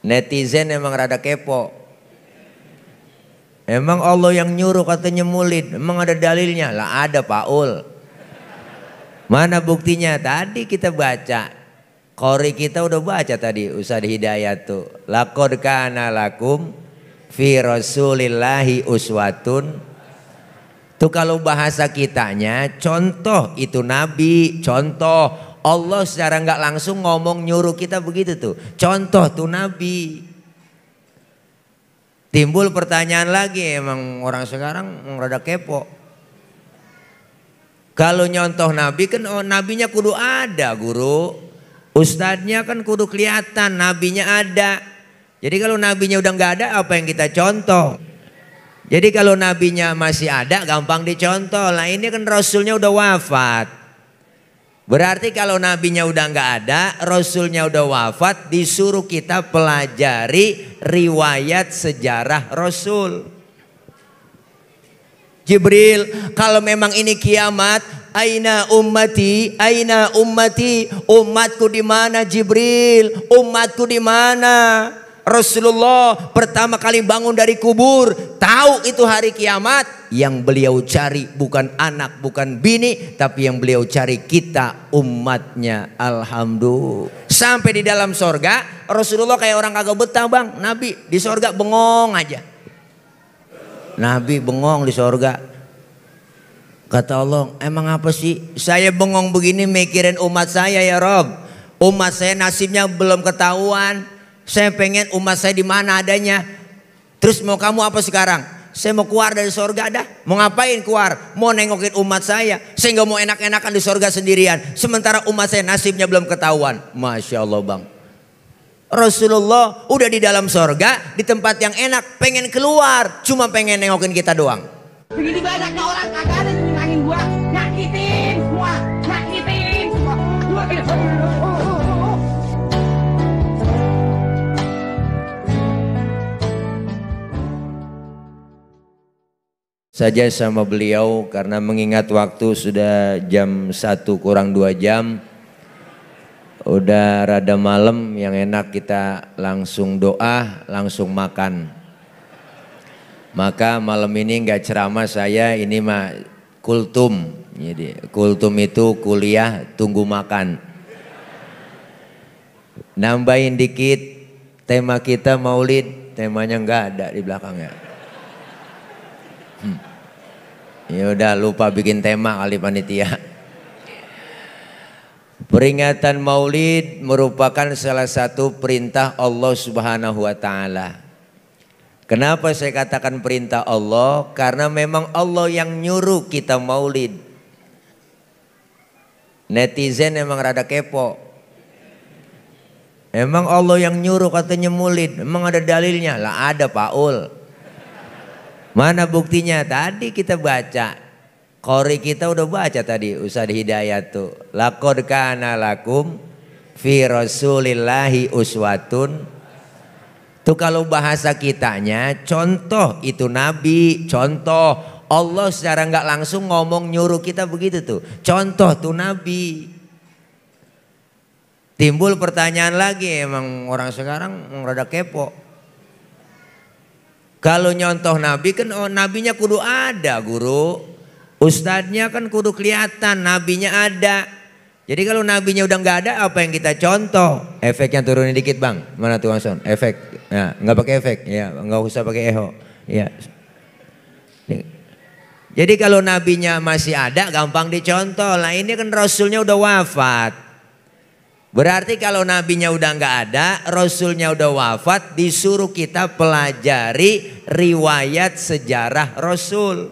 Netizen emang rada kepo. Emang Allah yang nyuruh katanya mulid. Emang ada dalilnya? Lah ada Paul. Mana buktinya? Tadi kita baca. Kori kita udah baca tadi Ustaz Hidayat tuh. Lakod kana lakum fi rasulillahi uswatun. Tuh kalau bahasa kitanya contoh itu nabi, contoh Allah secara nggak langsung ngomong nyuruh kita begitu tuh. Contoh tuh Nabi. Timbul pertanyaan lagi emang orang sekarang rada kepo. Kalau nyontoh Nabi kan oh, nabinya kudu ada guru. Ustadznya kan kudu kelihatan nabinya ada. Jadi kalau nabinya udah nggak ada apa yang kita contoh? Jadi kalau nabinya masih ada gampang dicontoh. lah ini kan rasulnya udah wafat. Berarti kalau nabinya udah nggak ada, rasulnya udah wafat, disuruh kita pelajari riwayat sejarah rasul. Jibril, kalau memang ini kiamat, aina ummati, aina ummati, umatku di mana Jibril? Umatku di mana? Rasulullah pertama kali bangun dari kubur, tahu itu hari kiamat. Yang beliau cari bukan anak, bukan bini, tapi yang beliau cari kita umatnya. Alhamdulillah. Sampai di dalam sorga, Rasulullah kayak orang kagak betah bang. Nabi di sorga bengong aja. Nabi bengong di sorga. Kata Allah, emang apa sih? Saya bengong begini mikirin umat saya ya Rob. Umat saya nasibnya belum ketahuan. Saya pengen umat saya di mana adanya. Terus mau kamu apa sekarang? Saya mau keluar dari sorga dah. Mau ngapain keluar? Mau nengokin umat saya. Saya nggak mau enak-enakan di sorga sendirian. Sementara umat saya nasibnya belum ketahuan. Masya Allah bang. Rasulullah udah di dalam sorga, di tempat yang enak, pengen keluar, cuma pengen nengokin kita doang. Begini banyak orang kagak saja sama beliau karena mengingat waktu sudah jam satu kurang dua jam udah rada malam yang enak kita langsung doa langsung makan maka malam ini nggak ceramah saya ini mah kultum jadi kultum itu kuliah tunggu makan nambahin dikit tema kita maulid temanya nggak ada di belakangnya Ya udah lupa bikin tema kali panitia. Peringatan Maulid merupakan salah satu perintah Allah Subhanahu wa taala. Kenapa saya katakan perintah Allah? Karena memang Allah yang nyuruh kita maulid. Netizen emang rada kepo. Emang Allah yang nyuruh katanya maulid. Emang ada dalilnya? Lah ada Paul. Mana buktinya? Tadi kita baca. Kori kita udah baca tadi Ustaz Hidayat tuh. Lakod kana lakum fi rasulillahi uswatun Tuh kalau bahasa kitanya contoh itu nabi, contoh Allah secara nggak langsung ngomong nyuruh kita begitu tuh. Contoh tuh nabi. Timbul pertanyaan lagi emang orang sekarang rada kepo. Kalau nyontoh nabi kan oh, nabinya kudu ada guru. Ustadznya kan kudu kelihatan nabinya ada. Jadi kalau nabinya udah nggak ada apa yang kita contoh? Efek yang turunin dikit bang. Mana tuh Son? Efek. Nah, nggak pakai efek. Ya nggak usah pakai eho. Ya. Jadi kalau nabinya masih ada gampang dicontoh. Lah ini kan rasulnya udah wafat. Berarti kalau nabinya udah nggak ada, rasulnya udah wafat, disuruh kita pelajari riwayat sejarah rasul.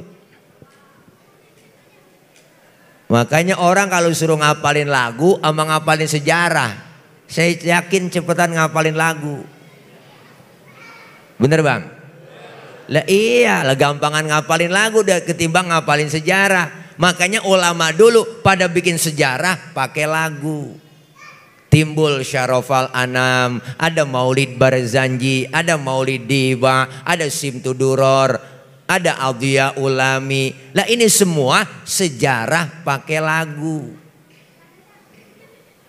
Makanya orang kalau suruh ngapalin lagu sama ngapalin sejarah, saya yakin cepetan ngapalin lagu. Bener bang? Lah iya, lah gampangan ngapalin lagu udah ketimbang ngapalin sejarah. Makanya ulama dulu pada bikin sejarah pakai lagu timbul syarofal anam ada maulid barzanji ada maulid diva ada simtuduror ada adhiya ulami lah ini semua sejarah pakai lagu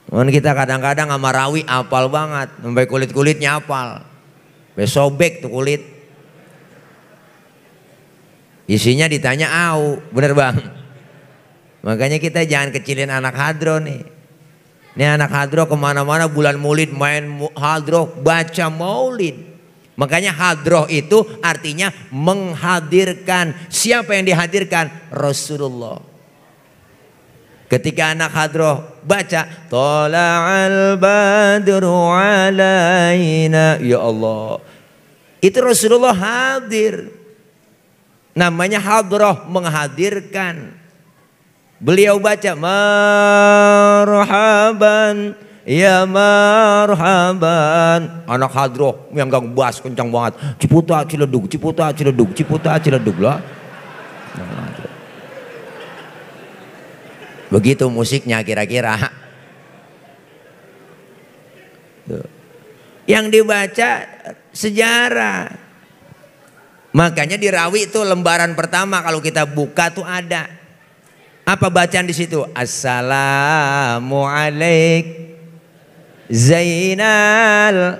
Cuman kita kadang-kadang sama rawi apal banget sampai kulit-kulitnya apal besobek tuh kulit isinya ditanya au bener bang makanya kita jangan kecilin anak hadro nih ini anak hadroh kemana-mana bulan maulid main hadroh baca maulid. Makanya hadroh itu artinya menghadirkan. Siapa yang dihadirkan? Rasulullah. Ketika anak hadroh baca Tola'al badru alaina Ya Allah Itu Rasulullah hadir Namanya hadroh menghadirkan Beliau baca marhaban ya marhaban. Anak hadroh yang gang bass kencang banget. Ciputa ciledug, ciputa ciledug, ciputa ciledug lah. Begitu musiknya kira-kira. Yang dibaca sejarah. Makanya di Rawi itu lembaran pertama kalau kita buka tuh ada apa bacaan di situ? Assalamualaikum Zainal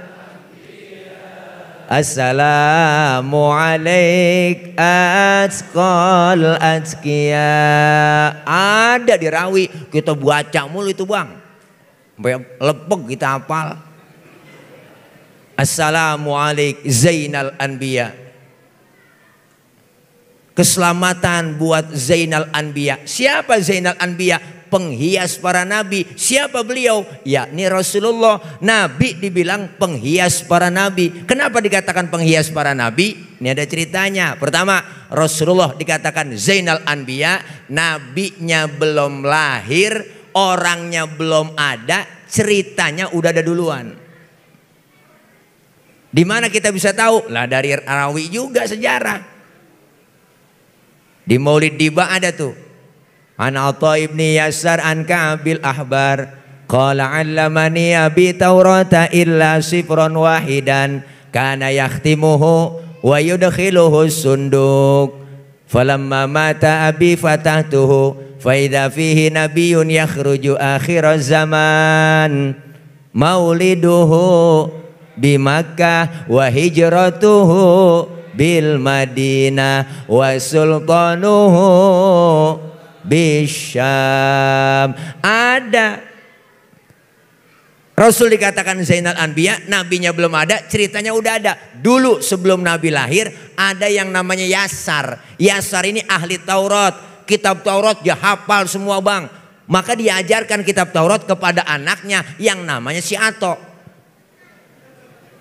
Assalamu alaik atqal atqiya. Ada di rawi kita baca mulu itu bang. Sampai lepek kita hafal. Assalamu alaik zainal anbiya keselamatan buat Zainal Anbiya. Siapa Zainal Anbiya? Penghias para nabi. Siapa beliau? Ya, ini Rasulullah. Nabi dibilang penghias para nabi. Kenapa dikatakan penghias para nabi? Ini ada ceritanya. Pertama, Rasulullah dikatakan Zainal Anbiya, nabinya belum lahir, orangnya belum ada, ceritanya udah ada duluan. Di mana kita bisa tahu? Lah dari Arawi juga sejarah. Di Maulid Diba ada tuh. An Atha ibni Yasar an Ka'bil Ahbar qala 'allamani abi Taurata illa sifron wahidan kana yahtimuhu wa yudkhiluhu sunduk falamma mata abi fatahtuhu fa idza fihi nabiyyun yakhruju akhir zaman mauliduhu bi Makkah wa hijratuhu bil Madinah wa sultanuhu bisyam. Ada Rasul dikatakan Zainal Anbiya, nabinya belum ada, ceritanya udah ada. Dulu sebelum nabi lahir ada yang namanya Yasar. Yasar ini ahli Taurat, kitab Taurat dia hafal semua, Bang. Maka diajarkan kitab Taurat kepada anaknya yang namanya si Atok.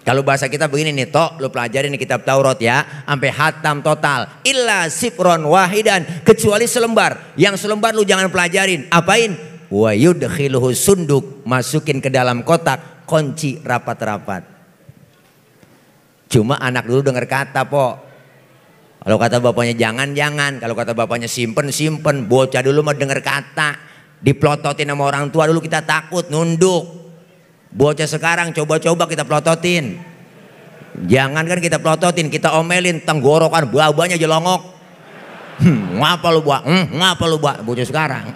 Kalau bahasa kita begini nih, tok lu pelajarin nih kitab Taurat ya, sampai hatam total. Illa sifron wahidan, kecuali selembar. Yang selembar lu jangan pelajarin. Apain? Wa yudkhiluhu sunduk, masukin ke dalam kotak, kunci rapat-rapat. Cuma anak dulu dengar kata, po. Kalau kata bapaknya jangan, jangan. Kalau kata bapaknya simpen, simpen. Bocah dulu mah dengar kata. Diplototin sama orang tua dulu kita takut, nunduk. Bocah sekarang coba-coba kita plototin, Jangan kan kita plototin, kita omelin tenggorokan buah-buahnya jelongok. Hmm, ngapa lu buah? Hmm, ngapa lu buah? Bocah sekarang.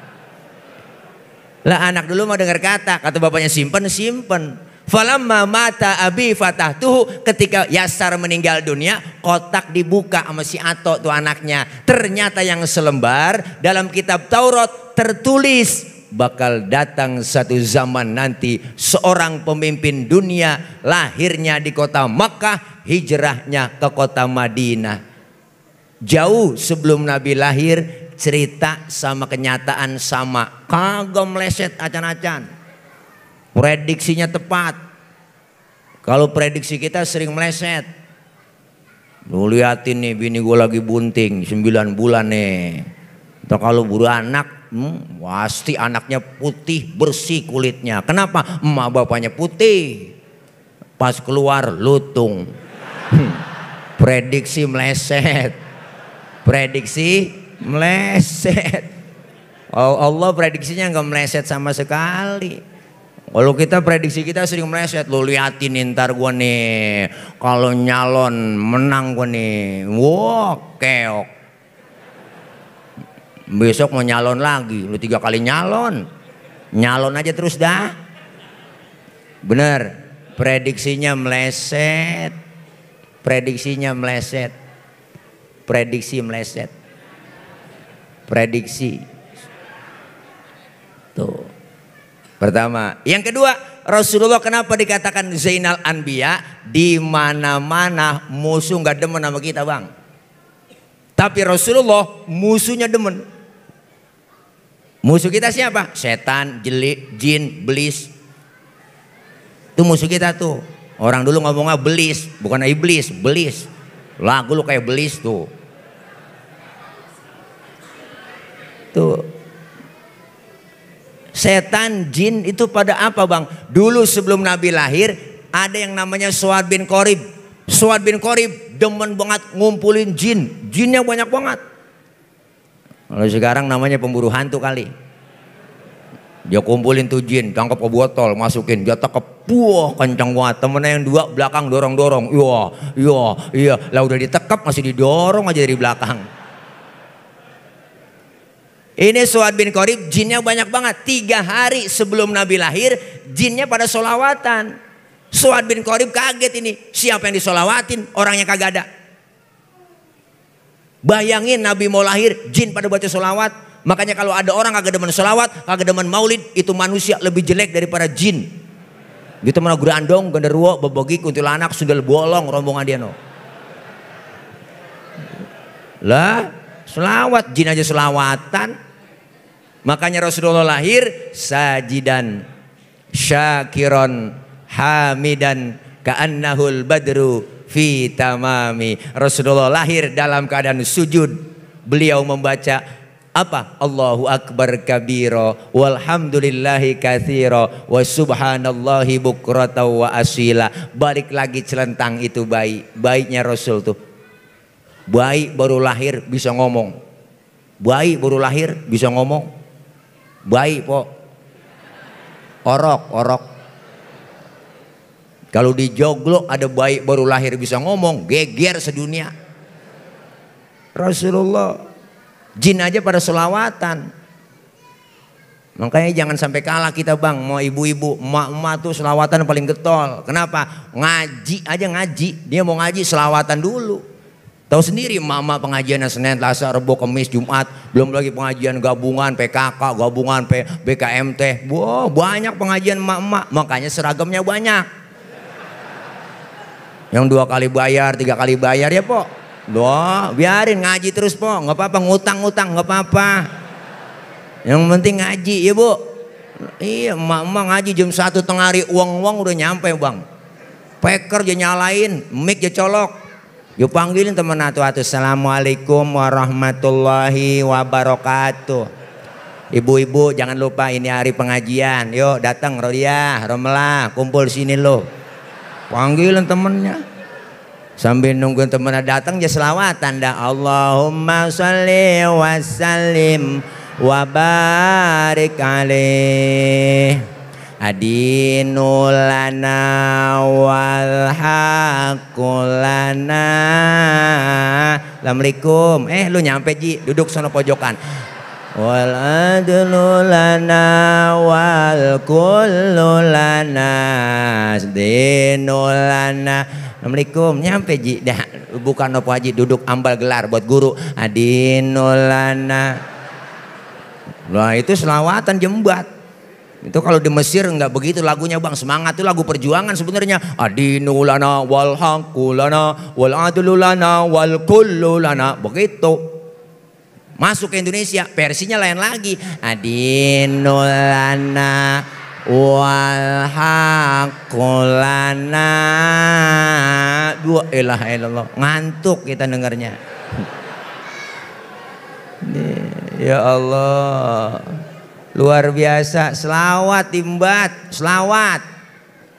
Lah anak dulu mau dengar kata, kata bapaknya simpen, simpen. Falamma mata abi fatah tuh ketika Yasar meninggal dunia kotak dibuka sama si Ato tuh anaknya. Ternyata yang selembar dalam kitab Taurat tertulis bakal datang satu zaman nanti seorang pemimpin dunia lahirnya di kota Makkah hijrahnya ke kota Madinah jauh sebelum Nabi lahir cerita sama kenyataan sama kagak meleset acan-acan prediksinya tepat kalau prediksi kita sering meleset lu liatin nih bini gue lagi bunting 9 bulan nih atau kalau buru anak Hmm, pasti anaknya putih bersih kulitnya. Kenapa? Emak bapaknya putih. Pas keluar lutung. Hmm, prediksi meleset. Prediksi meleset. Allah prediksinya nggak meleset sama sekali. Kalau kita prediksi kita sering meleset, lu liatin ntar gue nih, kalau nyalon menang gue nih, wow keok. Besok mau nyalon lagi, lu tiga kali nyalon. Nyalon aja terus dah. Bener, prediksinya meleset. Prediksinya meleset. Prediksi meleset. Prediksi. Tuh. Pertama, yang kedua, Rasulullah kenapa dikatakan Zainal Anbiya? Di mana-mana musuh nggak demen sama kita, Bang. Tapi Rasulullah musuhnya demen. Musuh kita siapa? Setan, jeli, jin, belis. Itu musuh kita tuh. Orang dulu ngomongnya belis, bukan iblis, belis. Lagu lu kayak belis tuh. Tuh. Setan, jin itu pada apa bang? Dulu sebelum Nabi lahir ada yang namanya Suad bin Korib. Suad bin Korib demen banget ngumpulin jin. Jinnya banyak banget. Kalau sekarang namanya pemburu hantu kali. Dia kumpulin tuh jin, tangkap ke botol, masukin, dia tekep, wah kencang banget. Temennya yang dua belakang dorong-dorong, iya, iya, iya. Lah udah ditekap masih didorong aja dari belakang. Ini Suad bin Korib, jinnya banyak banget. Tiga hari sebelum Nabi lahir, jinnya pada solawatan. Suad bin Korib kaget ini, siapa yang disolawatin, orangnya kagak ada. Bayangin Nabi mau lahir, jin pada baca solawat. Makanya kalau ada orang kagak demen solawat, kagak demen maulid, itu manusia lebih jelek daripada jin. Gitu mana andong, genderuwo, bebogi, kuntilanak, sudah bolong, rombongan dia no. Lah, selawat, jin aja selawatan. Makanya Rasulullah lahir sajidan, syakiron, hamidan, ka'annahul badru Fitamami Rasulullah lahir dalam keadaan sujud. Beliau membaca apa? Allahu akbar kabiro walhamdulillahi kathiro, wa subhanallahi bukrata wa asila. Balik lagi celentang itu bayi. Baiknya Rasul tuh. Bayi baru lahir bisa ngomong. Bayi baru lahir bisa ngomong. Bayi, Po. Orok, orok. Kalau di joglo ada bayi baru lahir bisa ngomong, geger sedunia. Rasulullah, jin aja pada selawatan. Makanya jangan sampai kalah kita bang, mau ibu-ibu, emak-emak tuh selawatan paling getol. Kenapa? Ngaji aja ngaji, dia mau ngaji selawatan dulu. Tahu sendiri mama pengajian Senin, Selasa, Rebo, Kamis, Jumat, belum lagi pengajian gabungan PKK, gabungan P, BKMT. Wow, banyak pengajian emak-emak, makanya seragamnya banyak. Yang dua kali bayar, tiga kali bayar ya pok. Doa, biarin ngaji terus pok. nggak apa-apa ngutang-ngutang nggak apa-apa. Yang penting ngaji ya bu. Iya, emak-emak ngaji jam satu tengah hari uang-uang udah nyampe bang. Peker dia nyalain, mic dia colok. Yo panggilin teman atu-atu. Assalamualaikum warahmatullahi wabarakatuh. Ibu-ibu jangan lupa ini hari pengajian. Yuk datang Rodia, Romlah, kumpul sini loh. Panggilan temennya. Sambil nunggu temennya datang ya selawatan dah. Allahumma salli wa sallim wa barik alih adinulana wal Assalamualaikum. Eh lu nyampe Ji, duduk sana pojokan wal adlu lana wal kullu lana dinu lana Assalamualaikum nyampe ji dah bukan nopo haji duduk ambal gelar buat guru adinu lana Nah itu selawatan jembat itu kalau di Mesir enggak begitu lagunya bang semangat itu lagu perjuangan sebenarnya adinu lana wal hakulana wal adlu lana wal kullu lana begitu Masuk ke Indonesia, versinya lain lagi. Adinulana walhakulana. Dua eh, ilah ilallah Ngantuk kita dengarnya. Ya Allah. Luar biasa. Selawat imbat. Selawat.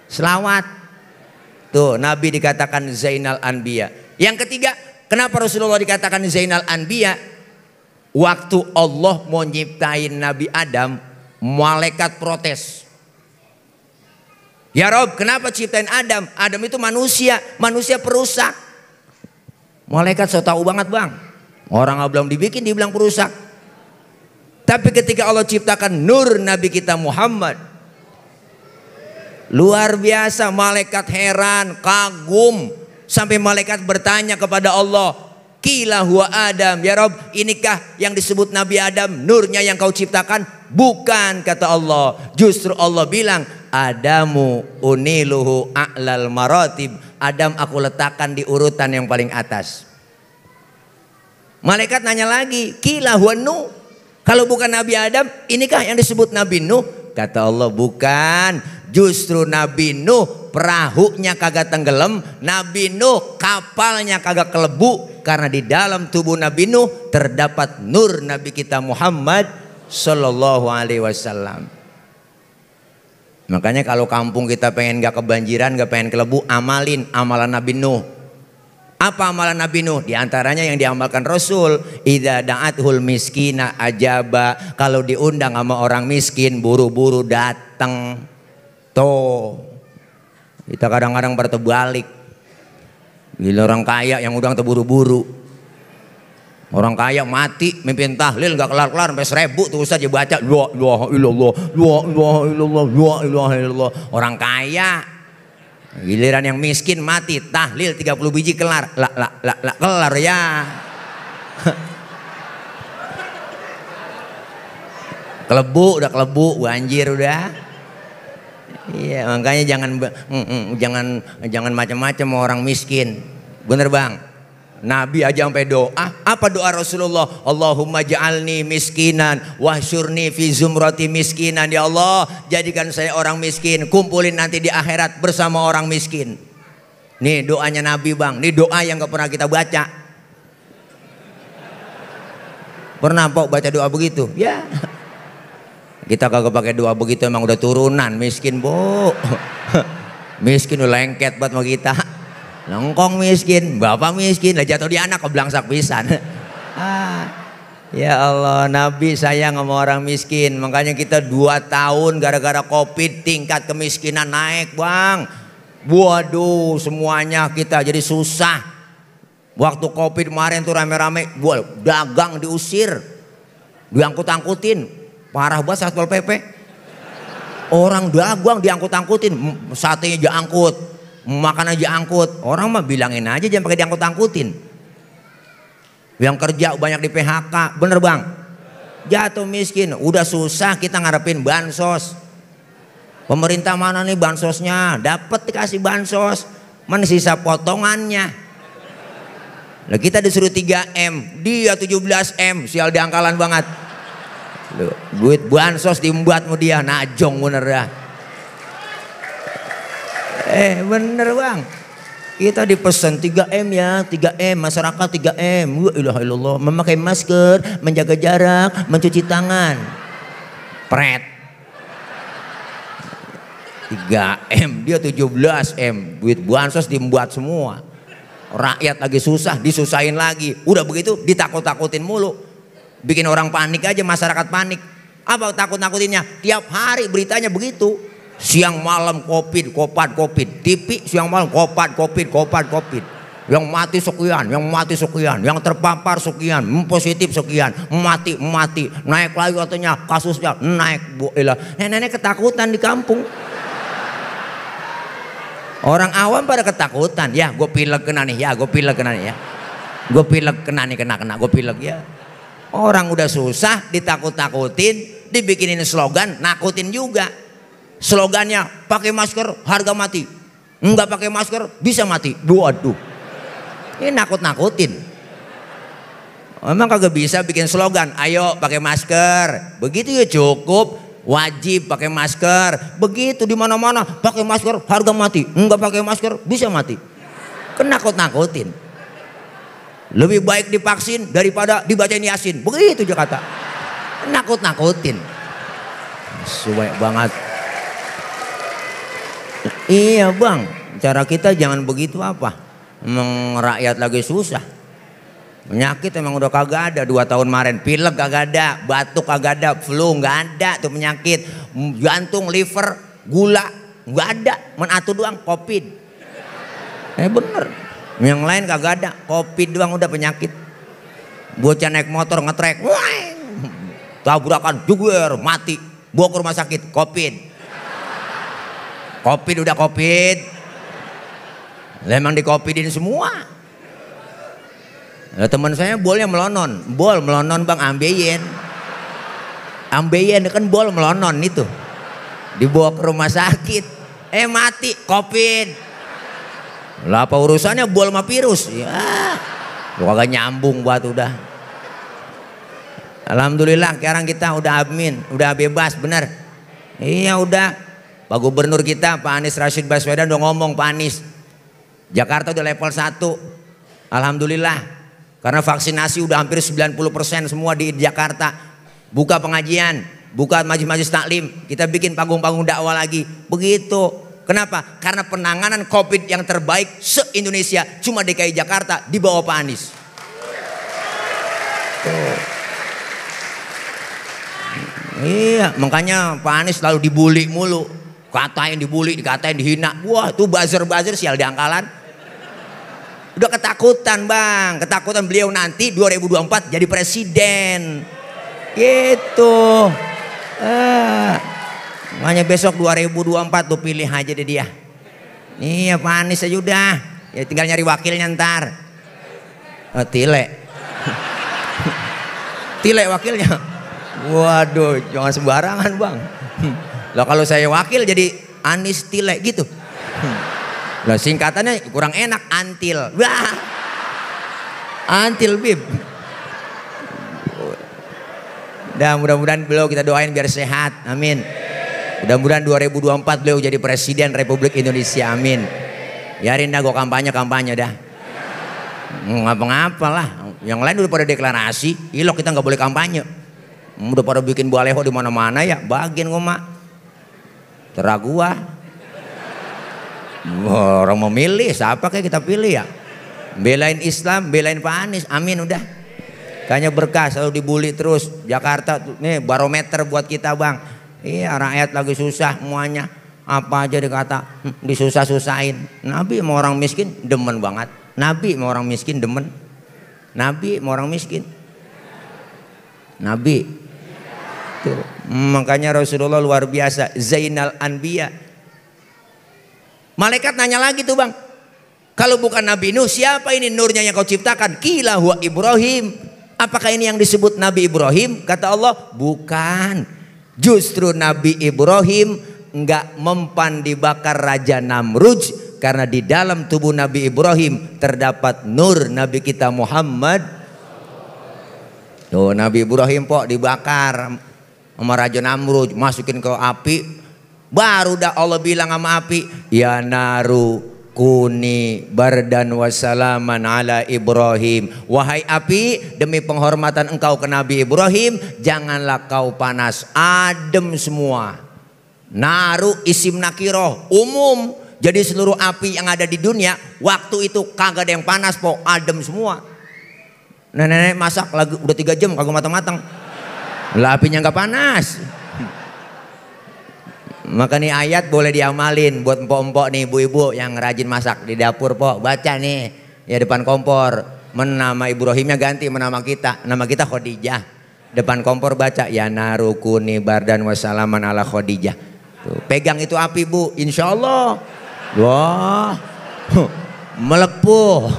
Selawat. Tuh Nabi dikatakan Zainal Anbiya. Yang ketiga, kenapa Rasulullah dikatakan Zainal Anbiya? Waktu Allah mau nyiptain Nabi Adam, malaikat protes. Ya Rob, kenapa ciptain Adam? Adam itu manusia, manusia perusak. Malaikat so tahu banget bang. Orang belum dibikin dibilang perusak. Tapi ketika Allah ciptakan nur Nabi kita Muhammad. Luar biasa malaikat heran, kagum. Sampai malaikat bertanya kepada Allah. Kila huwa Adam. Ya Rob, inikah yang disebut Nabi Adam, nurnya yang kau ciptakan? Bukan, kata Allah. Justru Allah bilang, Adamu uniluhu a'lal maratib. Adam aku letakkan di urutan yang paling atas. Malaikat nanya lagi, kila huwa Nuh. Kalau bukan Nabi Adam, inikah yang disebut Nabi Nuh? Kata Allah, bukan. Justru Nabi Nuh perahunya kagak tenggelam, Nabi Nuh kapalnya kagak kelebu karena di dalam tubuh Nabi Nuh terdapat nur Nabi kita Muhammad sallallahu alaihi wasallam. Makanya kalau kampung kita pengen gak kebanjiran, gak pengen kelebu, amalin amalan Nabi Nuh. Apa amalan Nabi Nuh? Di antaranya yang diamalkan Rasul, idza da'athul miskina ajaba. Kalau diundang sama orang miskin, buru-buru datang. Tuh, gitu. kita kadang-kadang bertebalik. Gila orang kaya yang udah terburu-buru. Orang kaya mati, mimpin tahlil gak kelar-kelar sampai seribu tuh ustaz baca la ilaha illallah, la ilaha illallah, la ilaha illallah. Orang kaya giliran yang miskin mati, tahlil 30 biji kelar. La la la, la kelar ya. kelebu udah kelebu, banjir udah. Iya, makanya jangan jangan jangan macam-macam mau orang miskin. Bener bang. Nabi aja sampai doa. Apa doa Rasulullah? Allahumma ja'alni miskinan wahsyurni fi zumrati miskinan. Ya Allah, jadikan saya orang miskin. Kumpulin nanti di akhirat bersama orang miskin. Nih doanya Nabi bang. Nih doa yang gak pernah kita baca. Pernah pok baca doa begitu? Ya. Kita kagak pakai doa begitu emang udah turunan, miskin bu. miskin udah lengket buat mau kita. Lengkong miskin, bapak miskin, lah jatuh di anak sak pisan. ah, ya Allah, Nabi sayang sama orang miskin. Makanya kita dua tahun gara-gara covid tingkat kemiskinan naik bang. Waduh, semuanya kita jadi susah. Waktu covid kemarin tuh rame-rame, dagang diusir, diangkut-angkutin, Parah banget Satpol PP. Orang dagang diangkut-angkutin, satenya aja angkut, makan aja angkut. Orang mah bilangin aja jangan pakai diangkut-angkutin. Yang kerja banyak di PHK, bener bang? Jatuh miskin, udah susah kita ngarepin bansos. Pemerintah mana nih bansosnya? Dapat dikasih bansos, mana sisa potongannya? Nah kita disuruh 3M, dia 17M, sial diangkalan banget duit bansos mau dia najong bener dah. Eh bener bang. Kita dipesan 3M ya, 3M, masyarakat 3M. wah memakai masker, menjaga jarak, mencuci tangan. Pret. 3M, dia 17M. Duit bansos dibuat semua. Rakyat lagi susah, disusahin lagi. Udah begitu ditakut-takutin mulu Bikin orang panik aja, masyarakat panik. Apa takut-takutinnya? Tiap hari beritanya begitu. Siang malam covid, kopat, covid. TV siang malam kopat, covid, kopat, covid. Yang mati sekian, yang mati sekian, yang terpapar sekian, positif sekian, mati, mati. Naik lagi katanya kasusnya naik. Bu, Nenek-nenek ketakutan di kampung. Orang awam pada ketakutan. Ya, gue pilek kena nih. Ya, gue pilek kena nih. Ya, gue pilek kena nih kena kena. Gue pilek ya. Orang udah susah ditakut-takutin, dibikinin slogan, nakutin juga. Slogannya pakai masker harga mati. Enggak pakai masker bisa mati. Waduh. Ini nakut-nakutin. Emang kagak bisa bikin slogan, ayo pakai masker. Begitu ya cukup, wajib pakai masker. Begitu di mana-mana pakai masker harga mati. Enggak pakai masker bisa mati. Kenakut-nakutin. Kan lebih baik divaksin daripada dibacain Yasin. Begitu Jakarta. Nakut-nakutin. suwe banget. Iya bang, cara kita jangan begitu apa. Emang rakyat lagi susah. Penyakit emang udah kagak ada dua tahun kemarin. Pilek kagak ada, batuk kagak ada, flu nggak ada tuh penyakit. Jantung, liver, gula nggak ada. Menatu doang, covid. Eh bener. Yang lain kagak ada, covid doang udah penyakit. Bocah naik motor ngetrek, tabrakan Juga, mati, bawa ke rumah sakit, covid. Covid udah covid. Lah di dikopidin semua. Nah, teman saya bolnya melonon, bol melonon bang ambeien. Ambeien kan bol melonon itu. Dibawa ke rumah sakit, eh mati covid. Lah apa urusannya bual sama virus? Ya. Lu kagak nyambung buat udah. Alhamdulillah sekarang kita udah admin, udah bebas benar. Iya udah. Pak Gubernur kita Pak Anies Rashid Baswedan udah ngomong Pak Anies. Jakarta udah level 1. Alhamdulillah. Karena vaksinasi udah hampir 90% semua di Jakarta. Buka pengajian, buka majelis-majelis taklim, kita bikin panggung-panggung dakwah lagi. Begitu. Kenapa? Karena penanganan COVID yang terbaik se-Indonesia cuma DKI Jakarta di bawah Pak Anies. Oh. Iya, makanya Pak Anies selalu dibully mulu. Katain dibully, dikatain dihina. Wah, tuh buzzer-buzzer sial di angkalan. Udah ketakutan bang, ketakutan beliau nanti 2024 jadi presiden. Gitu. Ah. Makanya besok 2024 tuh pilih aja deh dia. Iya Pak Anies aja udah. Ya tinggal nyari wakilnya ntar. Oh, tile. tile wakilnya. Waduh, jangan sembarangan bang. Lah kalau saya wakil jadi Anies Tile gitu. Lah singkatannya kurang enak Antil. Wah. Antil Bib. Dan mudah-mudahan beliau kita doain biar sehat. Amin. Mudah-mudahan 2024 beliau jadi presiden Republik Indonesia. Amin. Biarin dah gue kampanye kampanye dah. Hmm, ngapa-ngapa lah. Yang lain udah pada deklarasi, ilok iya kita nggak boleh kampanye. Hmm, udah pada bikin buah leho di mana-mana ya, bagian gue mak. Teragua. Orang memilih, siapa kayak kita pilih ya? Belain Islam, belain Pak Anies, amin udah. Kayaknya berkah selalu dibully terus. Jakarta nih barometer buat kita bang Iya rakyat lagi susah semuanya. Apa aja dikata hmm, disusah-susahin. Nabi mau orang miskin demen banget. Nabi mau orang miskin demen. Nabi mau orang miskin. Nabi. Tuh. Makanya Rasulullah luar biasa. Zainal Anbiya. Malaikat nanya lagi tuh bang. Kalau bukan Nabi Nuh, siapa ini nurnya yang kau ciptakan? Kila huwa Ibrahim. Apakah ini yang disebut Nabi Ibrahim? Kata Allah, bukan. Justru Nabi Ibrahim enggak mempan dibakar Raja Namrud karena di dalam tubuh Nabi Ibrahim terdapat nur Nabi kita Muhammad. Tuh Nabi Ibrahim pok dibakar sama Raja Namrud masukin ke api baru dah Allah bilang sama api ya naru kuni bardan wasalaman ala Ibrahim wahai api demi penghormatan engkau ke Nabi Ibrahim janganlah kau panas adem semua naru isim nakiroh umum jadi seluruh api yang ada di dunia waktu itu kagak ada yang panas po adem semua nenek-nenek masak lagi udah tiga jam kagak matang-matang lah apinya nggak panas maka nih ayat boleh diamalin buat empok-empok nih ibu-ibu yang rajin masak di dapur pok baca nih ya depan kompor menama Ibrahimnya ganti menama kita nama kita Khadijah depan kompor baca ya narukuni bardan wasalaman ala Khadijah Tuh, pegang itu api bu insya Allah wah melepuh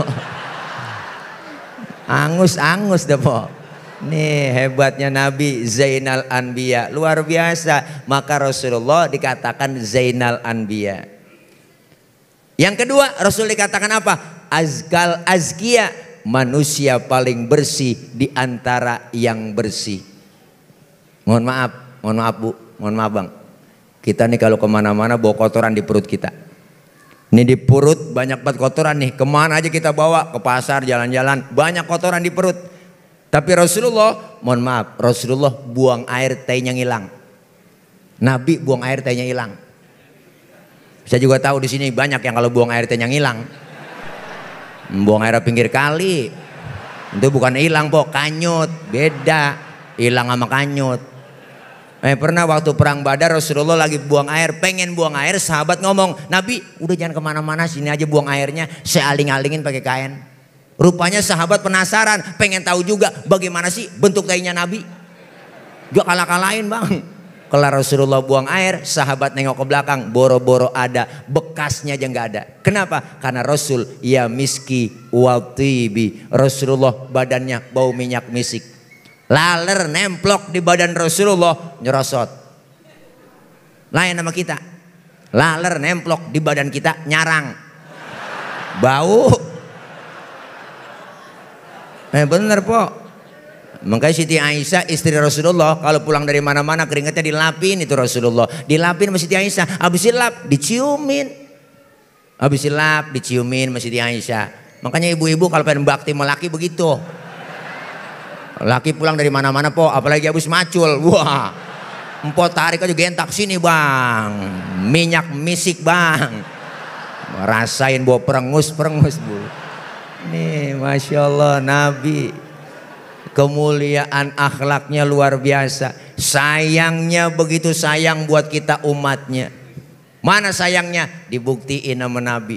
angus angus deh po Nih hebatnya Nabi Zainal Anbiya. Luar biasa. Maka Rasulullah dikatakan Zainal Anbiya. Yang kedua Rasul dikatakan apa? Azkal azkia. Manusia paling bersih di antara yang bersih. Mohon maaf, mohon maaf bu, mohon maaf bang. Kita nih kalau kemana-mana bawa kotoran di perut kita. Ini di perut banyak banget kotoran nih. Kemana aja kita bawa? Ke pasar, jalan-jalan. Banyak kotoran di perut. Tapi Rasulullah, mohon maaf, Rasulullah buang air tehnya ngilang. Nabi buang air tehnya hilang. Saya juga tahu di sini banyak yang kalau buang air tehnya ngilang. Buang air pinggir kali. Itu bukan hilang, kok kanyut, beda. Hilang sama kanyut. Eh, pernah waktu perang Badar Rasulullah lagi buang air, pengen buang air, sahabat ngomong, "Nabi, udah jangan kemana mana sini aja buang airnya, saya aling-alingin pakai kain." Rupanya sahabat penasaran, pengen tahu juga bagaimana sih bentuk tainya Nabi. Gak kalah-kalahin bang. Kalau Rasulullah buang air, sahabat nengok ke belakang, boro-boro ada, bekasnya aja nggak ada. Kenapa? Karena Rasul ya miski waltibi. Rasulullah badannya bau minyak misik. Laler nemplok di badan Rasulullah nyerosot. Lain nama kita. Laler nemplok di badan kita nyarang. Bau Eh benar po. Makanya Siti Aisyah istri Rasulullah kalau pulang dari mana-mana keringatnya dilapin itu Rasulullah. Dilapin sama Siti Aisyah. Habis dilap diciumin. Habis dilap diciumin sama Siti Aisyah. Makanya ibu-ibu kalau pengen bakti melaki begitu. Laki pulang dari mana-mana po, apalagi habis macul. Wah. Empot tarik aja gentak sini, Bang. Minyak misik, Bang. Rasain bawa perengus-perengus, Bu. Perengus, bu. Nih, masya Allah, Nabi kemuliaan akhlaknya luar biasa. Sayangnya begitu sayang buat kita umatnya. Mana sayangnya? Dibuktiin sama Nabi.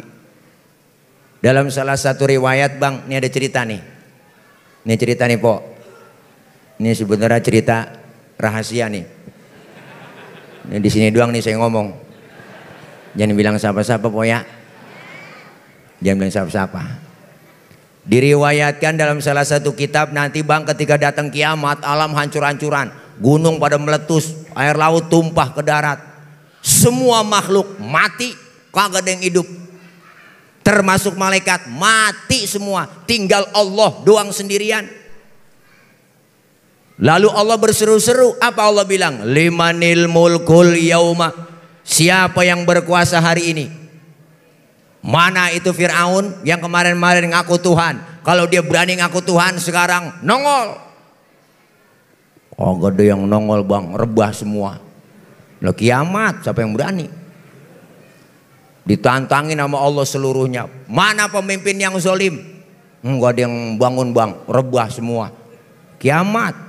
Dalam salah satu riwayat bang, ini ada cerita nih. Ini cerita nih po. Ini sebenarnya cerita rahasia nih. Ini di sini doang nih saya ngomong. Jangan bilang siapa-siapa po ya. Jangan bilang siapa-siapa. Diriwayatkan dalam salah satu kitab nanti bang ketika datang kiamat alam hancur-hancuran. Gunung pada meletus, air laut tumpah ke darat. Semua makhluk mati, kagak ada yang hidup. Termasuk malaikat mati semua, tinggal Allah doang sendirian. Lalu Allah berseru-seru, apa Allah bilang? Limanil mulkul yauma. Siapa yang berkuasa hari ini? Mana itu Fir'aun yang kemarin marin ngaku Tuhan. Kalau dia berani ngaku Tuhan sekarang nongol. Oh gak ada yang nongol bang, rebah semua. Lo kiamat, siapa yang berani? Ditantangin sama Allah seluruhnya. Mana pemimpin yang zolim? Enggak ada yang bangun bang, rebah semua. Kiamat.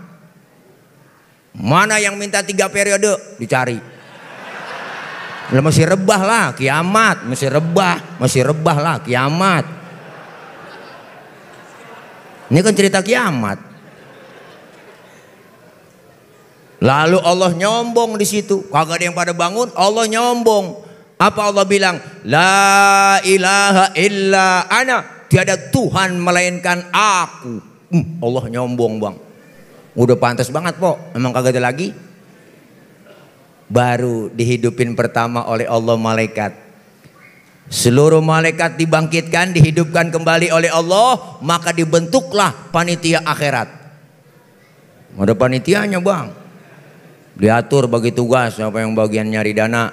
Mana yang minta tiga periode? Dicari. Lah masih rebah lah kiamat, masih rebah, masih rebah lah kiamat. Ini kan cerita kiamat. Lalu Allah nyombong di situ. Kagak ada yang pada bangun, Allah nyombong. Apa Allah bilang? La ilaha illa ana. Tiada Tuhan melainkan aku. Hmm, Allah nyombong, Bang. Udah pantas banget, Po. Emang kagak ada lagi? baru dihidupin pertama oleh Allah malaikat. Seluruh malaikat dibangkitkan, dihidupkan kembali oleh Allah, maka dibentuklah panitia akhirat. Ada panitianya bang, diatur bagi tugas siapa yang bagian nyari dana,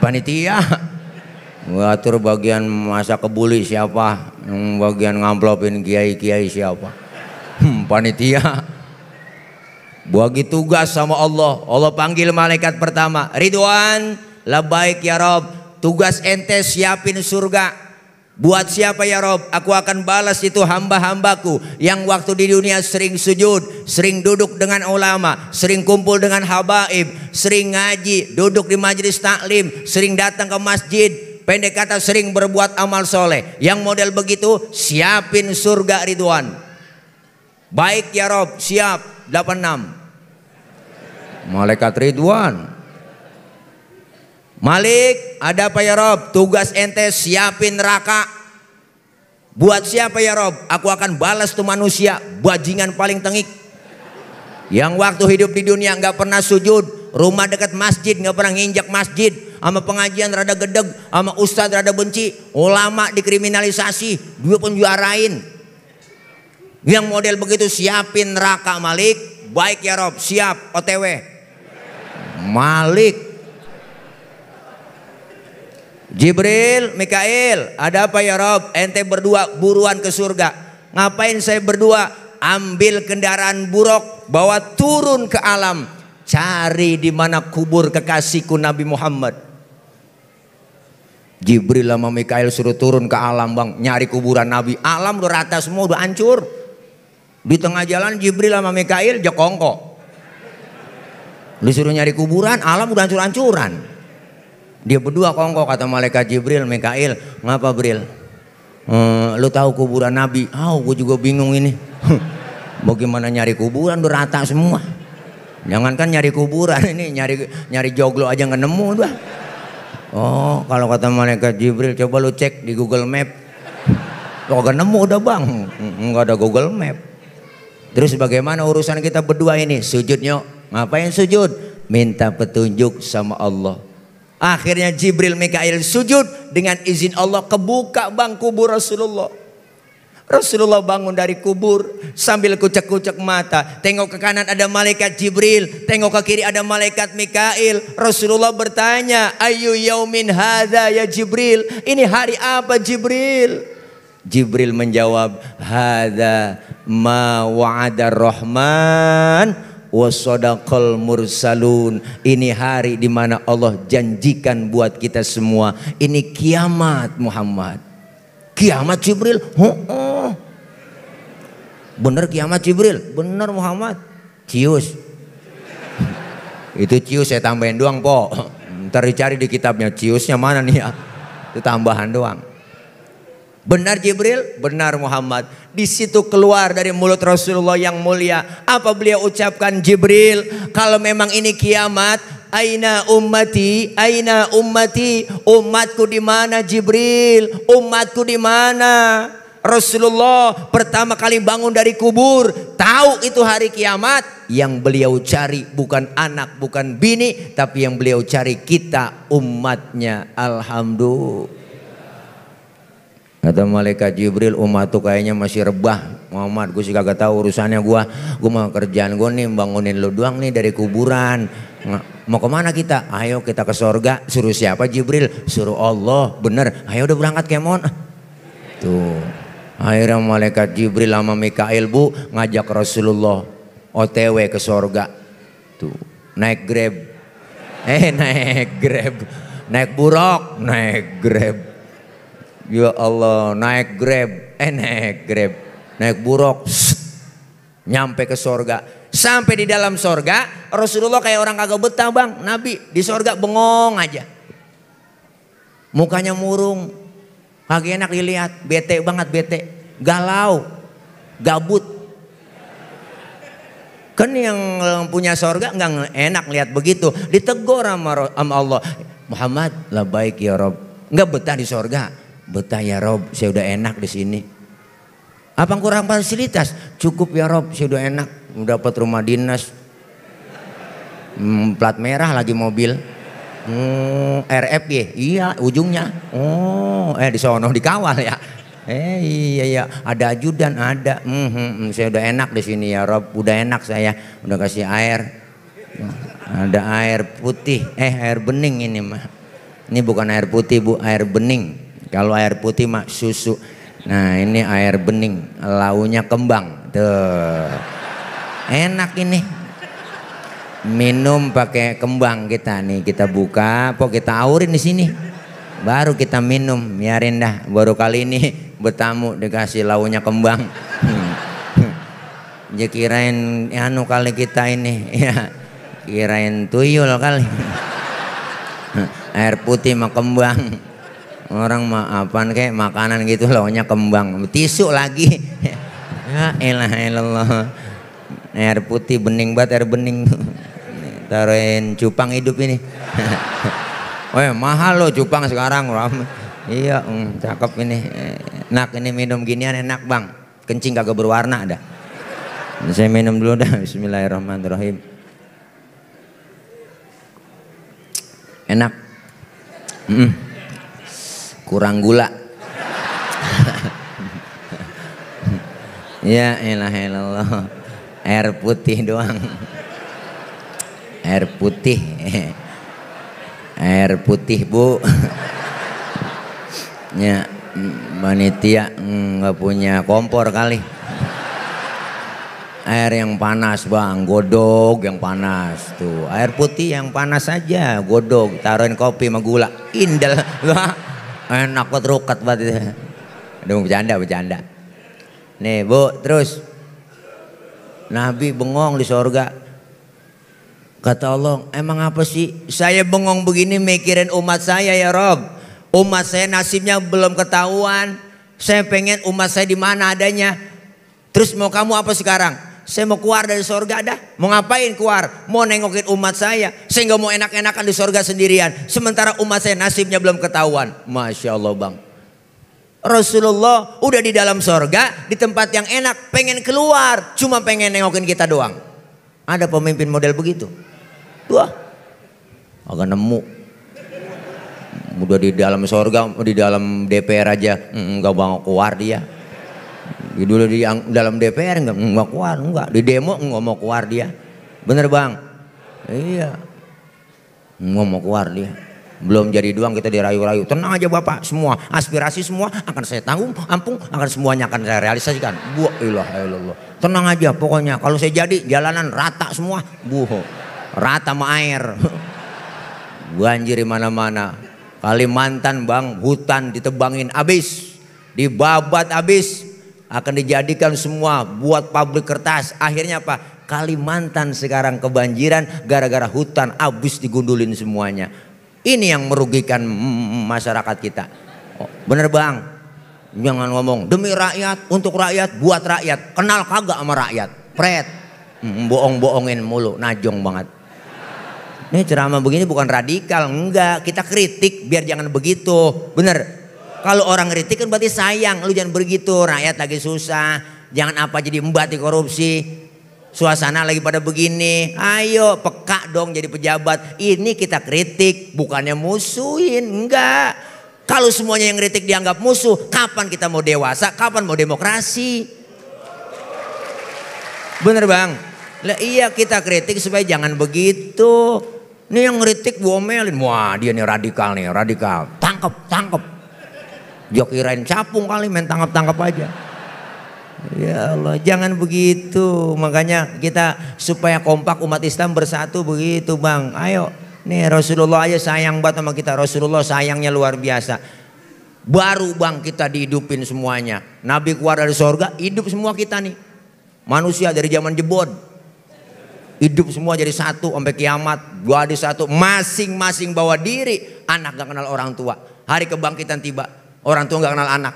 panitia diatur bagian masa kebuli siapa yang bagian ngamplopin kiai-kiai siapa hmm, panitia bagi tugas sama Allah. Allah panggil malaikat pertama. Ridwan, baik ya Rob. Tugas ente siapin surga. Buat siapa ya Rob? Aku akan balas itu hamba-hambaku yang waktu di dunia sering sujud, sering duduk dengan ulama, sering kumpul dengan habaib, sering ngaji, duduk di majlis taklim, sering datang ke masjid, pendek kata sering berbuat amal soleh. Yang model begitu siapin surga Ridwan. Baik ya Rob, siap 86. Malaikat Ridwan. Malik, ada apa ya Rob? Tugas ente siapin neraka. Buat siapa ya Rob? Aku akan balas tuh manusia, bajingan paling tengik. Yang waktu hidup di dunia nggak pernah sujud, rumah dekat masjid nggak pernah nginjak masjid, sama pengajian rada gedeg, sama ustadz rada benci, ulama dikriminalisasi, dua pun juarain, Yang model begitu siapin neraka Malik, baik ya Rob, siap OTW. Malik. Jibril, Mikail, ada apa ya Rob? Ente berdua buruan ke surga. Ngapain saya berdua? Ambil kendaraan buruk, bawa turun ke alam. Cari di mana kubur kekasihku Nabi Muhammad. Jibril sama Mikail suruh turun ke alam bang, nyari kuburan Nabi. Alam udah rata semua, udah hancur. Di tengah jalan Jibril sama Mikail jekongko disuruh nyari kuburan, alam udah hancur-hancuran. Dia berdua kongkok kata malaikat Jibril, Mikail, ngapa Bril? Ehm, lu tahu kuburan Nabi? Ah, oh, gue juga bingung ini. Bagaimana nyari kuburan udah rata semua? Jangankan nyari kuburan ini, nyari nyari joglo aja nggak nemu udah. Oh, kalau kata malaikat Jibril, coba lu cek di Google Map. Kok gak nemu udah bang, nggak ada Google Map. Terus bagaimana urusan kita berdua ini? sujudnya Ngapain sujud? Minta petunjuk sama Allah. Akhirnya Jibril Mikail sujud dengan izin Allah kebuka bang kubur Rasulullah. Rasulullah bangun dari kubur sambil kucek-kucek mata. Tengok ke kanan ada malaikat Jibril, tengok ke kiri ada malaikat Mikail. Rasulullah bertanya, "Ayu yaumin hadza ya Jibril? Ini hari apa Jibril?" Jibril menjawab, Hada ma wa'ada Rahman wasodakol mursalun. Ini hari di mana Allah janjikan buat kita semua. Ini kiamat Muhammad. Kiamat Jibril. Oh, oh. Bener kiamat Jibril. Bener Muhammad. Cius. Itu cius saya tambahin doang, Po. Ntar dicari di kitabnya ciusnya mana nih ya? Itu tambahan doang. Benar Jibril? Benar Muhammad. Di situ keluar dari mulut Rasulullah yang mulia. Apa beliau ucapkan Jibril? Kalau memang ini kiamat, Aina ummati, aina ummati, umatku di mana Jibril? Umatku di mana? Rasulullah pertama kali bangun dari kubur, tahu itu hari kiamat. Yang beliau cari bukan anak, bukan bini, tapi yang beliau cari kita umatnya. Alhamdulillah. Kata malaikat Jibril, umat tuh kayaknya masih rebah. Muhammad, gue sih kagak tahu urusannya gue. Gue mau kerjaan gue nih, bangunin lo doang nih dari kuburan. Mau kemana kita? Ayo kita ke sorga. Suruh siapa Jibril? Suruh Allah. Bener. Ayo udah berangkat kemon. Tuh. Akhirnya malaikat Jibril sama Mikail bu ngajak Rasulullah OTW ke sorga. Tuh. Naik grab. Eh naik grab. Naik buruk. Naik grab Ya Allah, naik Grab, eh naik Grab, naik buruk, nyampe ke sorga. Sampai di dalam sorga, Rasulullah kayak orang kagak betah bang, Nabi di sorga bengong aja. Mukanya murung, lagi enak dilihat, bete banget bete, galau, gabut. Kan yang punya sorga nggak enak lihat begitu, ditegur sama, sama Allah. Muhammad, lah baik ya Rob, nggak betah di sorga Betah ya Rob, saya udah enak di sini. Apa kurang fasilitas? Cukup ya Rob, saya udah enak. Dapat rumah dinas. Hmm, plat merah lagi mobil. Hmm, ya, iya ujungnya. Oh, eh di sono dikawal ya. Eh iya iya ada ajudan ada. Hmm, hmm, hmm, saya udah enak di sini ya Rob, udah enak saya. Udah kasih air. Ada air putih, eh air bening ini mah. Ini bukan air putih bu, air bening. Kalau air putih mak susu. Nah ini air bening, launya kembang. Tuh. Enak ini. Minum pakai kembang kita nih, kita buka, po kita aurin di sini. Baru kita minum, biarin dah. Baru kali ini bertamu dikasih launya kembang. Hmm. Ya kirain anu kali kita ini ya kirain tuyul kali air putih mah kembang orang maafan kayak makanan gitu lawannya kembang tisu lagi ya elah elah air putih bening banget air bening taruhin cupang hidup ini Weh mahal loh cupang sekarang Iya, um, cakep ini. Nak ini minum ginian enak bang. Kencing kagak berwarna dah. Saya minum dulu dah. Bismillahirrahmanirrahim. Enak. Mm -mm kurang gula. ya elah elah air putih doang air putih air putih bu ya manitia hmm, nggak punya kompor kali air yang panas bang godog yang panas tuh air putih yang panas aja godog taruhin kopi sama gula indel lah enak kok roket buat itu aduh bercanda bercanda nih bu terus Nabi bengong di sorga kata Allah emang apa sih saya bengong begini mikirin umat saya ya Rob umat saya nasibnya belum ketahuan saya pengen umat saya di mana adanya terus mau kamu apa sekarang saya mau keluar dari sorga dah. Mau ngapain keluar? Mau nengokin umat saya. Saya nggak mau enak-enakan di sorga sendirian. Sementara umat saya nasibnya belum ketahuan. Masya Allah bang. Rasulullah udah di dalam sorga. Di tempat yang enak. Pengen keluar. Cuma pengen nengokin kita doang. Ada pemimpin model begitu. Wah, Agak nemu udah di dalam sorga di dalam DPR aja nggak mau keluar dia Dulu di dalam DPR nggak mau keluar, nggak di demo nggak mau keluar dia. Bener bang? Iya. Nggak mau keluar dia. Belum jadi doang kita dirayu-rayu. Tenang aja bapak, semua aspirasi semua akan saya tanggung, ampung akan semuanya akan saya realisasikan. Buah ilah ilallah. Ya Tenang aja pokoknya kalau saya jadi jalanan rata semua, buh rata sama air. Banjir mana-mana. Kalimantan bang hutan ditebangin abis, dibabat abis, akan dijadikan semua buat pabrik kertas. Akhirnya apa? Kalimantan sekarang kebanjiran gara-gara hutan habis digundulin semuanya. Ini yang merugikan masyarakat kita. Oh, bener bang, jangan ngomong demi rakyat, untuk rakyat, buat rakyat. Kenal kagak sama rakyat? Pret, bohong-bohongin mulu, najong banget. Ini ceramah begini bukan radikal, enggak. Kita kritik biar jangan begitu. Bener, kalau orang kritik kan berarti sayang. Lu jangan begitu, rakyat lagi susah. Jangan apa jadi embat di korupsi. Suasana lagi pada begini. Ayo peka dong jadi pejabat. Ini kita kritik, bukannya musuhin. Enggak. Kalau semuanya yang kritik dianggap musuh, kapan kita mau dewasa? Kapan mau demokrasi? Bener bang? Lah iya kita kritik supaya jangan begitu. Ini yang ngeritik gue omelin. Wah dia nih radikal nih, radikal. Tangkep, tangkep. Joki kirain capung kali main tangkap-tangkap aja. Ya Allah, jangan begitu. Makanya kita supaya kompak umat Islam bersatu begitu, Bang. Ayo. Nih Rasulullah aja sayang banget sama kita. Rasulullah sayangnya luar biasa. Baru Bang kita dihidupin semuanya. Nabi keluar dari sorga, hidup semua kita nih. Manusia dari zaman jebon. Hidup semua jadi satu sampai kiamat. Dua di satu, masing-masing bawa diri. Anak gak kenal orang tua. Hari kebangkitan tiba Orang tua nggak kenal anak.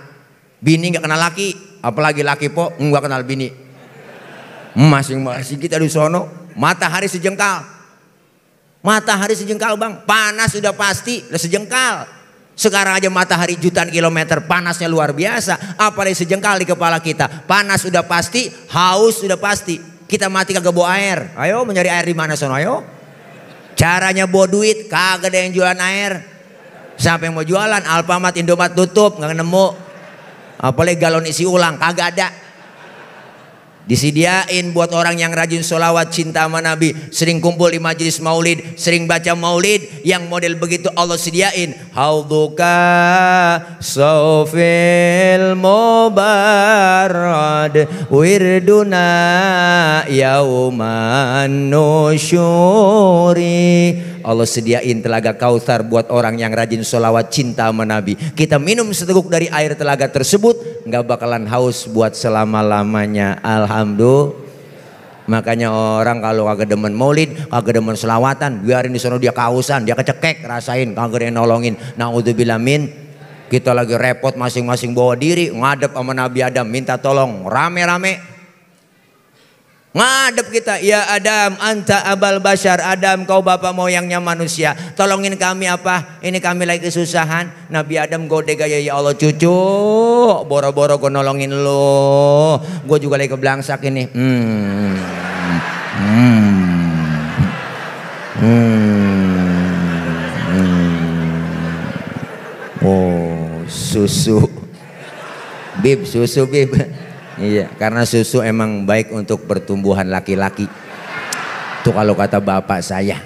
Bini nggak kenal laki, apalagi laki po nggak kenal bini. Masing-masing kita di sono, matahari sejengkal. Matahari sejengkal bang, panas sudah pasti, sejengkal. Sekarang aja matahari jutaan kilometer, panasnya luar biasa. Apalagi sejengkal di kepala kita. Panas sudah pasti, haus sudah pasti. Kita mati kagak bawa air. Ayo mencari air di mana sono, ayo. Caranya bawa duit, kagak ada yang jualan air. Siapa yang mau jualan? Alfamart, Indomaret tutup, nggak nemu. Apalagi galon isi ulang, kagak ada. Disediain buat orang yang rajin sholawat cinta sama Nabi Sering kumpul di majelis maulid Sering baca maulid Yang model begitu Allah sediain Hauduka sofil mubarad Wirduna yauman nusyuri Allah sediain telaga kautsar buat orang yang rajin sholawat cinta sama Nabi. Kita minum seteguk dari air telaga tersebut, nggak bakalan haus buat selama-lamanya. Alhamdulillah. Makanya orang kalau kagak demen maulid, kagak demen selawatan, biarin di dia kausan, dia kecekek, rasain, kagak ada yang nolongin. Nah, min kita lagi repot masing-masing bawa diri, ngadep sama Nabi Adam, minta tolong, rame-rame, Ngadep kita, ya Adam, anta abal bashar, Adam kau bapak moyangnya manusia. Tolongin kami apa? Ini kami lagi kesusahan. Nabi Adam gode gaya ya Allah cucu, boro-boro gue nolongin lo. Gue juga lagi kebelangsak ini. Hmm. hmm. Hmm. Hmm. hmm. Oh, susu. Bib, susu bib. Iya, karena susu emang baik untuk pertumbuhan laki-laki. Itu kalau kata bapak saya.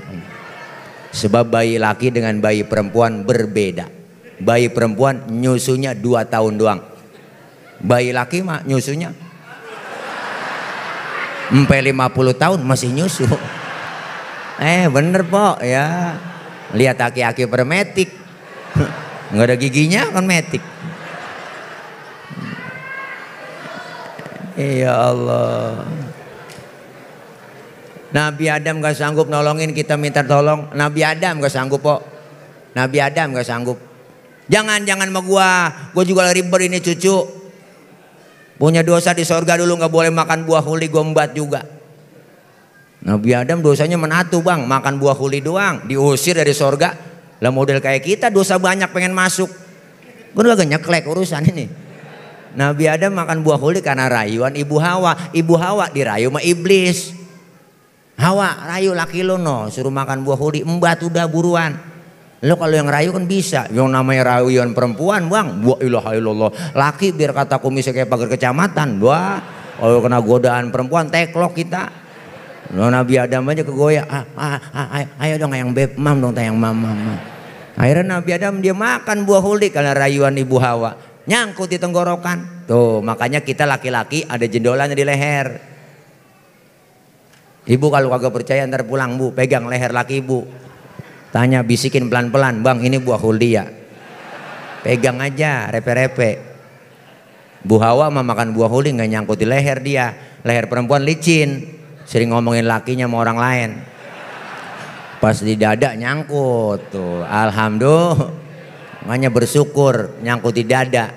Sebab bayi laki dengan bayi perempuan berbeda. Bayi perempuan nyusunya dua tahun doang. Bayi laki mah nyusunya sampai puluh tahun masih nyusu. Eh bener po ya. Lihat aki-aki permetik. Nggak ada giginya kan metik. Iya Allah. Nabi Adam gak sanggup nolongin kita minta tolong. Nabi Adam gak sanggup kok. Nabi Adam gak sanggup. Jangan jangan sama gua. Gua juga ribet ini cucu. Punya dosa di sorga dulu gak boleh makan buah huli gombat juga. Nabi Adam dosanya menatu bang, makan buah huli doang, diusir dari sorga. Lah model kayak kita dosa banyak pengen masuk. Gue udah nyeklek urusan ini. Nabi Adam makan buah huli karena rayuan ibu Hawa. Ibu Hawa dirayu sama iblis. Hawa rayu laki lo no suruh makan buah huli embat udah buruan lo kalau yang rayu kan bisa yang namanya rayuan perempuan bang buah ilah ilallah laki biar kata kumisnya kayak pagar kecamatan wah kalau kena godaan perempuan teklok kita lo Nabi Adam aja kegoya ah ah, ah, ah, ayo, dong yang beb mam dong tayang mam, mam, mam. akhirnya Nabi Adam dia makan buah huli karena rayuan ibu Hawa nyangkut di tenggorokan. Tuh, makanya kita laki-laki ada jendolannya di leher. Ibu kalau kagak percaya ntar pulang bu, pegang leher laki ibu. Tanya bisikin pelan-pelan, bang ini buah huldia. Pegang aja, repe-repe. Bu Hawa mah makan buah huli nggak nyangkut di leher dia. Leher perempuan licin, sering ngomongin lakinya sama orang lain. Pas di dada nyangkut tuh, alhamdulillah. Makanya bersyukur nyangkut di dada.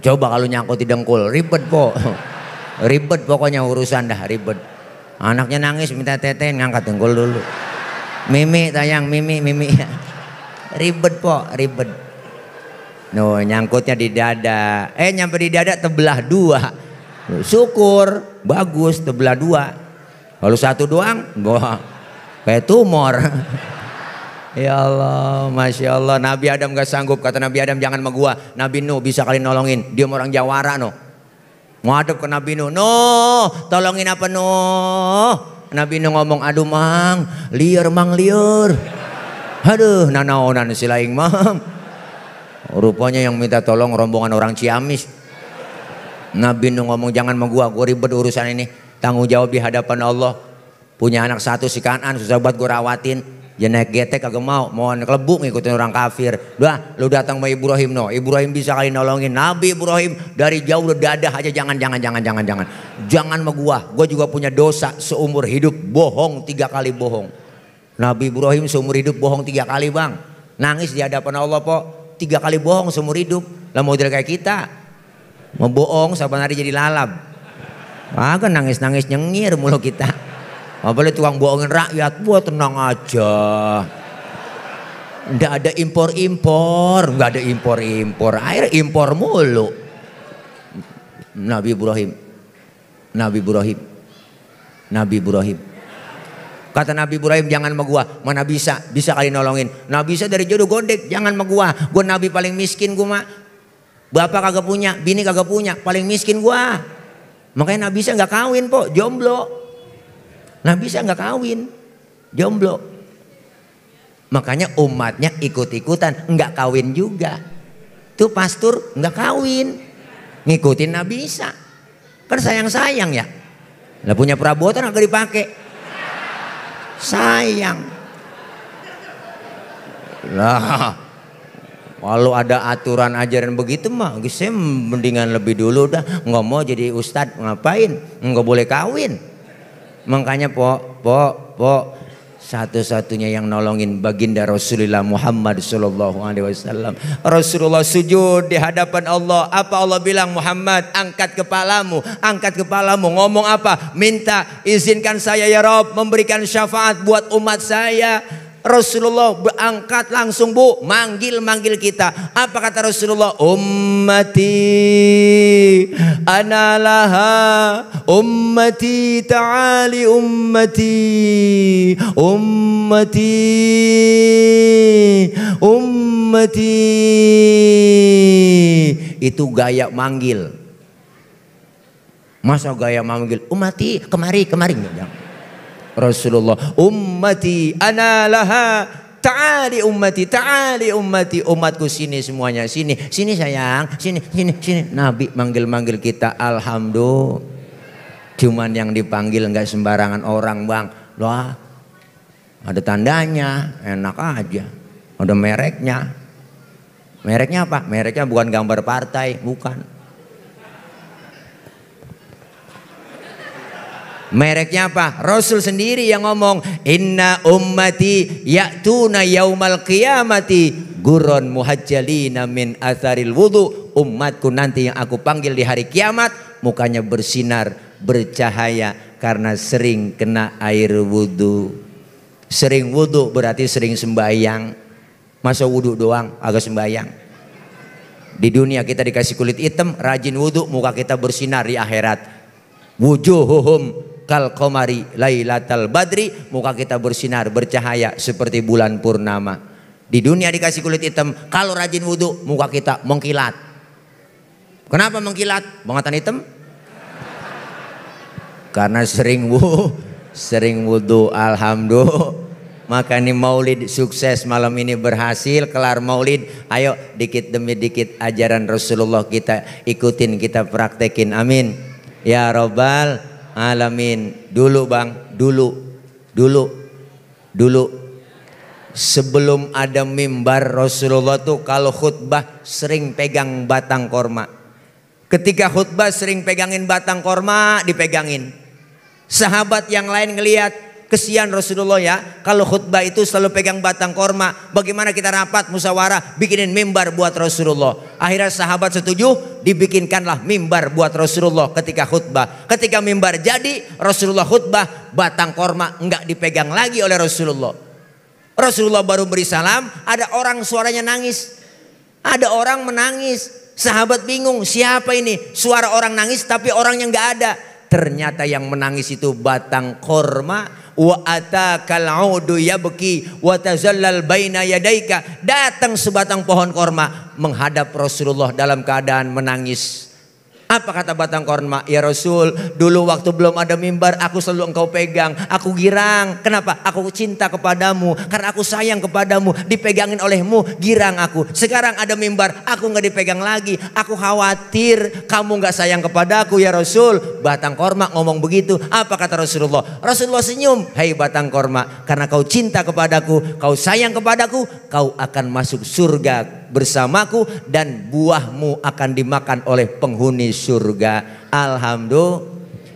Coba kalau nyangkut di dengkul, ribet po. ribet pokoknya urusan dah, ribet. Anaknya nangis minta teten ngangkat dengkul dulu. Mimi tayang Mimi Mimi. ribet po, ribet. No, nyangkutnya di dada. Eh nyampe di dada tebelah dua. Syukur, bagus tebelah dua. Kalau satu doang, gua kayak tumor. Ya Allah, Masya Allah. Nabi Adam gak sanggup. Kata Nabi Adam jangan sama gua. Nabi Nuh bisa kali nolongin. Dia orang Jawara no. Ngadep ke Nabi Nuh. Nuh, tolongin apa Nuh? Nabi Nuh ngomong, aduh mang, liur mang liur. Aduh, nanaonan silaing mang. Rupanya yang minta tolong rombongan orang Ciamis. Nabi Nuh ngomong jangan sama gua, gua ribet urusan ini. Tanggung jawab di hadapan Allah. Punya anak satu si kanan susah buat gua rawatin Ya naik getek kagak mau, mohon kelebuk ngikutin orang kafir. Udah, lu datang sama Ibrahim no. Ibrahim bisa kali nolongin. Nabi ibu Ibrahim dari jauh udah dadah aja jangan jangan jangan jangan jangan. Jangan sama gua. Gua juga punya dosa seumur hidup bohong tiga kali bohong. Nabi ibu Ibrahim seumur hidup bohong tiga kali, Bang. Nangis di hadapan Allah, Po. Tiga kali bohong seumur hidup. Lah model kayak kita. Mau bohong hari jadi lalap. Agak nangis-nangis nyengir mulu kita. Apa tuang bohongin rakyat? buat tenang aja. Nggak ada impor-impor, nggak ada impor-impor. Air impor mulu. Nabi Ibrahim, Nabi Ibrahim, Nabi Ibrahim. Kata Nabi Ibrahim jangan sama Mana bisa? Bisa kali nolongin. Nabi bisa dari jodoh gondek. Jangan sama Gue nabi paling miskin gue mah. Bapak kagak punya, bini kagak punya, paling miskin gue. Makanya Nabi bisa nggak kawin po, jomblo. Nabi saya nggak kawin, jomblo. Makanya umatnya ikut-ikutan, nggak kawin juga. Tuh pastor nggak kawin, ngikutin Nabi Isa. Kan sayang-sayang ya. Nggak punya perabotan agak dipakai. Sayang. Nah, kalau ada aturan ajaran begitu mah, saya mendingan lebih dulu dah. Nggak mau jadi ustadz, ngapain? Nggak boleh kawin. Makanya po, po, po satu-satunya yang nolongin baginda Rasulullah Muhammad sallallahu Alaihi Wasallam. Rasulullah sujud di hadapan Allah. Apa Allah bilang Muhammad? Angkat kepalamu, angkat kepalamu. Ngomong apa? Minta izinkan saya ya Rob memberikan syafaat buat umat saya. Rasulullah berangkat langsung bu manggil-manggil kita apa kata Rasulullah ummati analaha ummati ta'ali ummati ummati ummati itu gaya manggil masa gaya manggil Ummati, kemari kemari Rasulullah ummati ana laha Ta'ali ummati, ta'ali ummati, umatku sini semuanya, sini, sini sayang, sini, sini, sini. Nabi manggil-manggil kita, alhamdulillah. Cuman yang dipanggil enggak sembarangan orang bang. Wah, ada tandanya, enak aja. Ada mereknya. Mereknya apa? Mereknya bukan gambar partai, bukan. Mereknya apa? Rasul sendiri yang ngomong, "Inna ummati ya'tuna yaumal qiyamati guron muhajjalina min atharil wudu." Umatku nanti yang aku panggil di hari kiamat, mukanya bersinar, bercahaya karena sering kena air wudu. Sering wudu berarti sering sembahyang. Masa wudu doang agak sembahyang. Di dunia kita dikasih kulit hitam, rajin wudhu, muka kita bersinar di akhirat. Wujuhuhum kal komari lailatal badri muka kita bersinar bercahaya seperti bulan purnama di dunia dikasih kulit hitam kalau rajin wudhu muka kita mengkilat kenapa mengkilat bangatan hitam karena sering wu sering wudhu alhamdulillah maka ini maulid sukses malam ini berhasil kelar maulid ayo dikit demi dikit ajaran Rasulullah kita ikutin kita praktekin amin ya robbal alamin. Dulu bang, dulu, dulu, dulu. Sebelum ada mimbar Rasulullah tuh kalau khutbah sering pegang batang korma. Ketika khutbah sering pegangin batang korma dipegangin. Sahabat yang lain ngeliat Kesian Rasulullah ya, kalau khutbah itu selalu pegang batang korma. Bagaimana kita rapat musyawarah, bikinin mimbar buat Rasulullah. Akhirnya sahabat setuju, dibikinkanlah mimbar buat Rasulullah ketika khutbah. Ketika mimbar jadi, Rasulullah khutbah, batang korma enggak dipegang lagi oleh Rasulullah. Rasulullah baru beri salam, ada orang suaranya nangis. Ada orang menangis. Sahabat bingung, siapa ini? Suara orang nangis tapi orangnya enggak ada. Ternyata yang menangis itu batang korma wa atakal audu yabki wa tazallal baina yadaika datang sebatang pohon korma menghadap Rasulullah dalam keadaan menangis apa kata batang korma? Ya Rasul, dulu waktu belum ada mimbar, aku selalu engkau pegang. Aku girang. Kenapa? Aku cinta kepadamu. Karena aku sayang kepadamu. Dipegangin olehmu, girang aku. Sekarang ada mimbar, aku nggak dipegang lagi. Aku khawatir kamu nggak sayang kepadaku ya Rasul. Batang korma ngomong begitu. Apa kata Rasulullah? Rasulullah senyum. Hei batang korma, karena kau cinta kepadaku, kau sayang kepadaku, kau akan masuk surga bersamaku dan buahmu akan dimakan oleh penghuni surga. Alhamdulillah.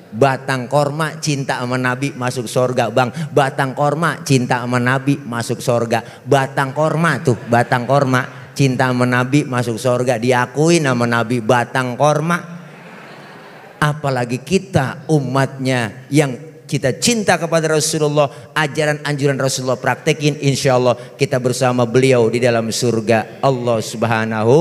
Batang korma cinta sama Nabi masuk sorga bang. Batang korma cinta sama Nabi masuk sorga. Batang korma tuh, batang korma cinta sama Nabi masuk sorga. Diakui nama Nabi batang korma. Apalagi kita umatnya yang kita cinta kepada Rasulullah, ajaran anjuran Rasulullah praktekin insya Allah kita bersama beliau di dalam surga Allah Subhanahu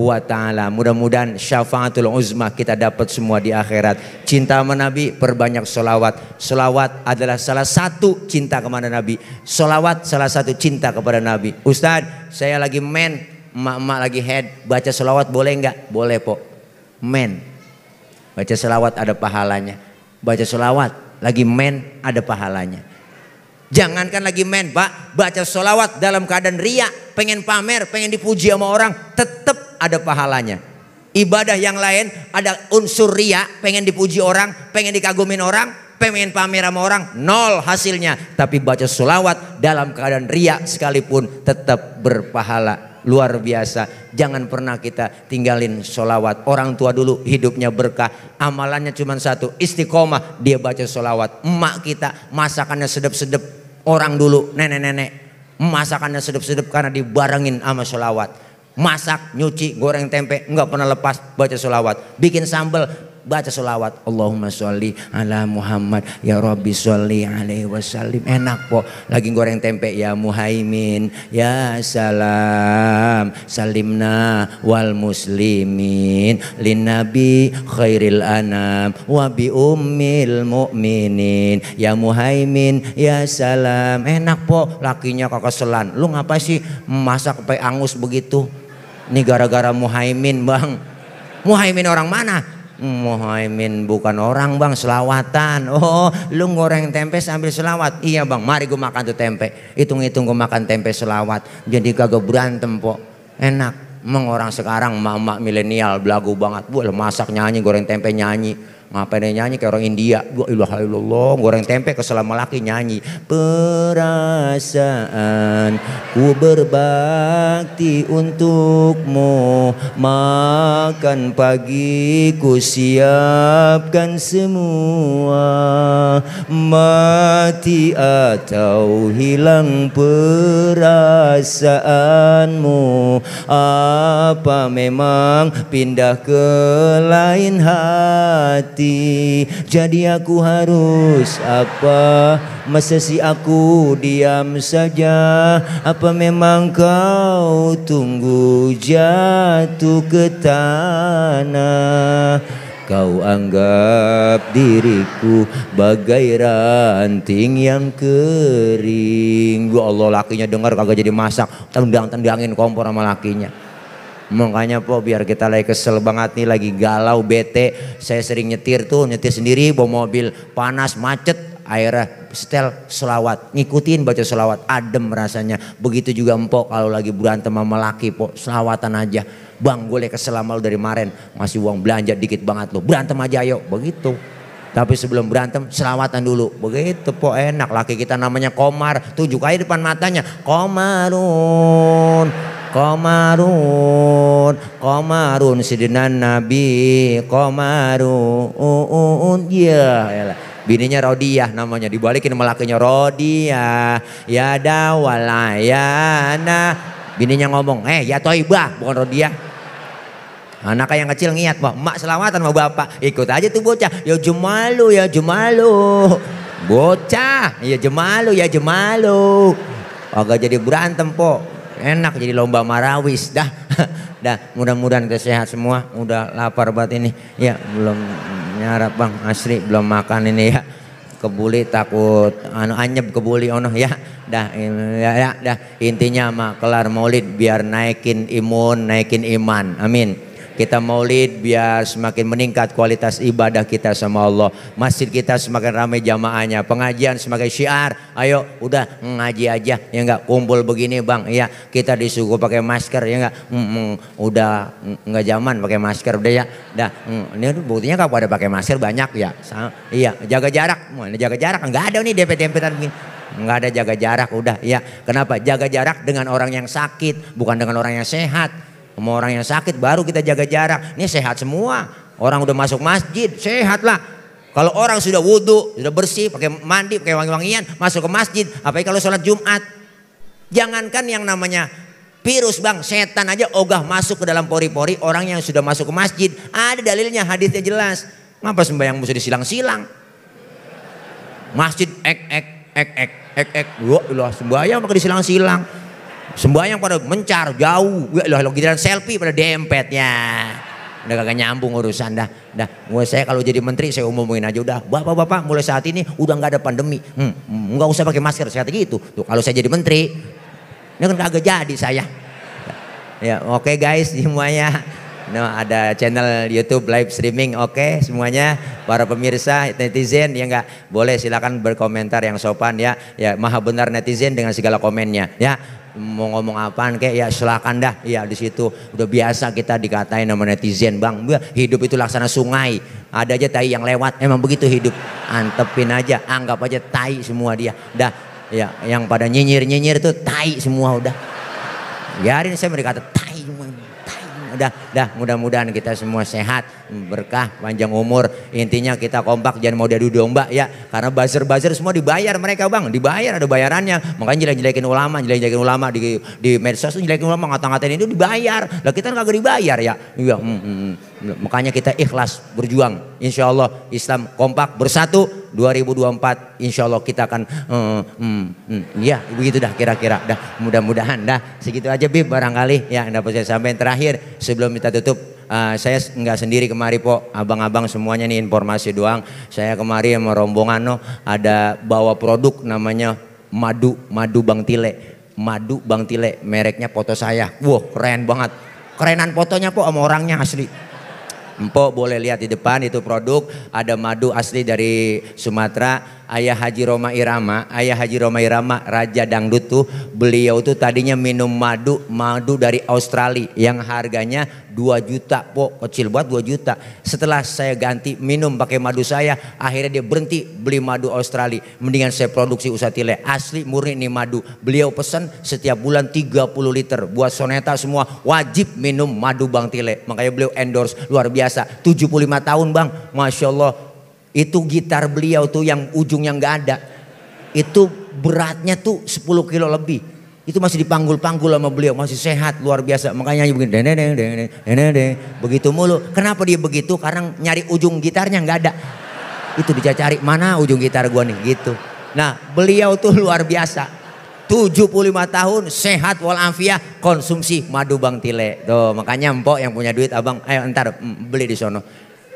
wa taala. Mudah-mudahan syafaatul uzma kita dapat semua di akhirat. Cinta sama Nabi perbanyak solawat. Solawat adalah salah satu cinta kepada Nabi. Solawat salah satu cinta kepada Nabi. Ustadz, saya lagi men, emak-emak lagi head, baca solawat boleh enggak Boleh pok Men. Baca solawat ada pahalanya. Baca solawat lagi men ada pahalanya. Jangankan lagi men pak, baca sholawat dalam keadaan ria, pengen pamer, pengen dipuji sama orang, tetap ada pahalanya. Ibadah yang lain ada unsur ria, pengen dipuji orang, pengen dikagumin orang, pengen pamer sama orang, nol hasilnya. Tapi baca sholawat dalam keadaan ria sekalipun tetap berpahala luar biasa. Jangan pernah kita tinggalin solawat. Orang tua dulu hidupnya berkah. Amalannya cuma satu, istiqomah. Dia baca solawat. Emak kita masakannya sedep-sedep. Orang dulu nenek-nenek masakannya sedep-sedep karena dibarengin sama solawat. Masak, nyuci, goreng tempe, nggak pernah lepas baca solawat. Bikin sambal, baca solawat Allahumma sholli ala Muhammad ya Rabbi sholli alaihi wasallim enak po lagi goreng tempe ya muhaimin ya salam salimna wal muslimin lin nabi khairil anam wa bi ummil mu'minin ya muhaimin ya salam enak po lakinya kekeselan lu ngapa sih masak pe angus begitu ini gara-gara muhaimin bang muhaimin orang mana Muhaimin bukan orang bang selawatan. Oh lu goreng tempe sambil selawat. Iya bang mari gue makan tuh tempe. Hitung-hitung gue makan tempe selawat. Jadi kagak berantem po. Enak. Emang orang sekarang mama milenial belagu banget. Boleh masak nyanyi goreng tempe nyanyi Ngapain nyanyi kayak orang India. gua ilah Goreng tempe ke selama laki nyanyi. Perasaan ku berbakti untukmu. Makan pagi ku siapkan semua. Mati atau hilang perasaanmu. Apa memang pindah ke lain hati hati Jadi aku harus apa Masa si aku diam saja Apa memang kau tunggu jatuh ke tanah Kau anggap diriku bagai ranting yang kering. Gua ya Allah lakinya dengar kagak jadi masak. Tendang-tendangin kompor sama lakinya. Makanya po biar kita lagi kesel banget nih lagi galau bete. Saya sering nyetir tuh nyetir sendiri bawa mobil panas macet airnya setel selawat ngikutin baca selawat adem rasanya begitu juga empok kalau lagi berantem sama laki po selawatan aja bang gue kesel sama dari kemarin masih uang belanja dikit banget lo berantem aja ayo begitu tapi sebelum berantem selawatan dulu. Begitu po enak laki kita namanya Komar. Tunjuk aja depan matanya. Komarun komarun komarun sidina nabi komarun ya yeah. bininya Rodiah namanya dibalikin melakinya Rodiah ya dawalayana bininya ngomong eh ya toibah bukan Rodiah Anaknya yang kecil ngiat, bah, mak selamatan sama bapak. Ikut aja tuh bocah. Ya jemalu, ya jemalu. Bocah, ya jemalu, ya jemalu. Agak jadi berantem, po enak jadi lomba marawis dah. dah mudah-mudahan kita sehat semua. Udah lapar banget ini. Ya belum nyarap bang asri belum makan ini ya. Kebuli takut anu anyep kebuli ono ya. Dah ya, ya dah intinya mah kelar maulid biar naikin imun, naikin iman. Amin. Kita maulid biar semakin meningkat kualitas ibadah kita sama Allah. Masjid kita semakin ramai jamaahnya. Pengajian semakin syiar. Ayo udah ngaji aja ya enggak kumpul begini bang ya kita disuguh pakai masker ya enggak mm, mm, udah mm, nggak zaman pakai masker udah ya dah mm, ini buktinya kalau pada pakai masker banyak ya Sama, iya jaga jarak mana jaga jarak nggak ada nih dempet dempetan begini nggak ada jaga jarak udah ya kenapa jaga jarak dengan orang yang sakit bukan dengan orang yang sehat sama orang yang sakit baru kita jaga jarak. Ini sehat semua. Orang udah masuk masjid, sehat lah. Kalau orang sudah wudhu, sudah bersih, pakai mandi, pakai wangi-wangian, masuk ke masjid. Apalagi kalau sholat Jumat. Jangankan yang namanya virus bang, setan aja ogah masuk ke dalam pori-pori orang yang sudah masuk ke masjid. Ada dalilnya, hadisnya jelas. Ngapa sembahyang mesti disilang-silang? Masjid ek ek ek ek ek ek. Wah, sembahyang pakai disilang-silang sembahyang pada mencar jauh. Gue loh, loh giliran selfie pada dempetnya. Udah kagak nyambung urusan dah. Dah, gue saya kalau jadi menteri saya umumin aja udah. Bapak-bapak mulai saat ini udah nggak ada pandemi. Hmm, hmm nggak usah pakai masker saya itu. gitu. Tuh kalau saya jadi menteri, ini kan kagak jadi saya. Ya, oke okay guys semuanya. No, nah, ada channel YouTube live streaming. Oke, okay, semuanya para pemirsa netizen ya nggak boleh silakan berkomentar yang sopan ya. Ya, maha benar netizen dengan segala komennya ya mau ngomong apaan kayak ya silakan dah ya di situ udah biasa kita dikatain sama netizen bang hidup itu laksana sungai ada aja tai yang lewat emang begitu hidup antepin aja anggap aja tai semua dia dah ya yang pada nyinyir nyinyir tuh tai semua udah biarin saya mereka tai dah dah mudah-mudahan kita semua sehat berkah panjang umur intinya kita kompak jangan mau diadu domba ya karena buzzer-buzzer semua dibayar mereka bang dibayar ada bayarannya makanya jelek-jelekin ulama jelek-jelekin ulama di di medsos jelekin ulama ngata-ngatain itu dibayar lah kita nggak kan dibayar ya iya hmm, hmm. hmm. Makanya kita ikhlas berjuang. Insya Allah Islam kompak bersatu 2024. Insya Allah kita akan eh, mm, mm, mm. ya begitu dah kira-kira dah mudah-mudahan dah segitu aja Bib barangkali ya dapat saya sampaikan terakhir sebelum kita tutup uh, saya nggak sendiri kemari po abang-abang semuanya nih informasi doang saya kemari sama rombongan no ada bawa produk namanya madu madu bang tile madu bang tile mereknya foto saya wow keren banget kerenan fotonya po sama orangnya asli Empok boleh lihat di depan itu produk ada madu asli dari Sumatera ayah Haji Roma Irama, ayah Haji Roma Irama Raja Dangdut tuh beliau tuh tadinya minum madu, madu dari Australia yang harganya 2 juta, po kecil buat 2 juta. Setelah saya ganti minum pakai madu saya, akhirnya dia berhenti beli madu Australia. Mendingan saya produksi usaha tile, asli murni ini madu. Beliau pesan setiap bulan 30 liter buat soneta semua wajib minum madu Bang Tile. Makanya beliau endorse luar biasa. 75 tahun Bang, Masya Allah itu gitar beliau tuh yang ujungnya nggak ada. Itu beratnya tuh 10 kilo lebih. Itu masih dipanggul-panggul sama beliau, masih sehat luar biasa. Makanya nyanyi begini, dene dene dene dene dene. begitu mulu. Kenapa dia begitu? Karena nyari ujung gitarnya nggak ada. Itu dicari mana ujung gitar gua nih gitu. Nah, beliau tuh luar biasa. 75 tahun sehat walafiat konsumsi madu Bang Tile. Tuh, makanya empok yang punya duit Abang, ayo eh, ntar mm, beli di sono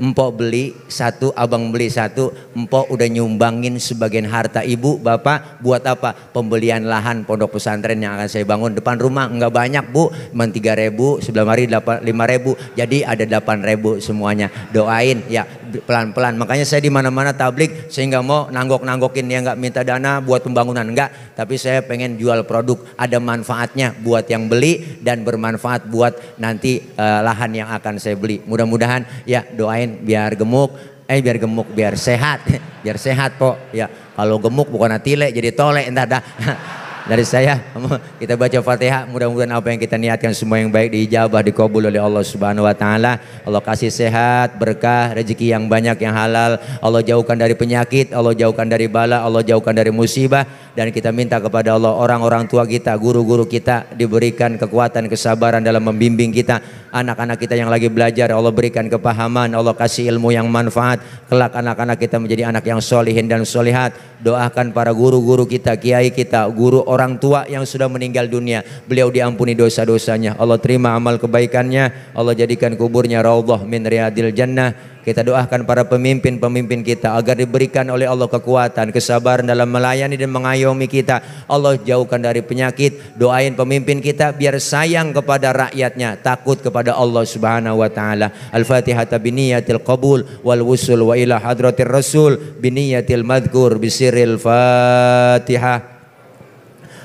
empok beli satu, abang beli satu, empok udah nyumbangin sebagian harta ibu, bapak buat apa? Pembelian lahan pondok pesantren yang akan saya bangun depan rumah Enggak banyak bu, cuma tiga ribu, sebelum hari delapan lima ribu, jadi ada delapan ribu semuanya. Doain ya pelan-pelan. Makanya saya di mana-mana tablik, sehingga mau nanggok-nanggokin yang nggak minta dana buat pembangunan enggak, tapi saya pengen jual produk ada manfaatnya buat yang beli dan bermanfaat buat nanti uh, lahan yang akan saya beli. Mudah-mudahan ya doain biar gemuk, eh biar gemuk biar sehat, biar sehat kok. Ya kalau gemuk bukan tile jadi tole entar dah. dari saya kita baca Fatihah mudah-mudahan apa yang kita niatkan semua yang baik diijabah dikabul oleh Allah Subhanahu wa taala Allah kasih sehat berkah rezeki yang banyak yang halal Allah jauhkan dari penyakit Allah jauhkan dari bala Allah jauhkan dari musibah dan kita minta kepada Allah orang-orang tua kita guru-guru kita diberikan kekuatan kesabaran dalam membimbing kita anak-anak kita yang lagi belajar Allah berikan kepahaman Allah kasih ilmu yang manfaat kelak anak-anak kita menjadi anak yang solihin dan solihat Doakan para guru-guru kita, kiai kita, guru orang tua yang sudah meninggal dunia. Beliau diampuni dosa-dosanya. Allah terima amal kebaikannya. Allah jadikan kuburnya raudhah min riyadil jannah kita doakan para pemimpin-pemimpin kita agar diberikan oleh Allah kekuatan, kesabaran dalam melayani dan mengayomi kita. Allah jauhkan dari penyakit. Doain pemimpin kita biar sayang kepada rakyatnya, takut kepada Allah Subhanahu wa taala. Al-Fatihah biniyatil qabul wal wusul wa ila hadratir rasul biniyatil madhkur bisiril Fatihah.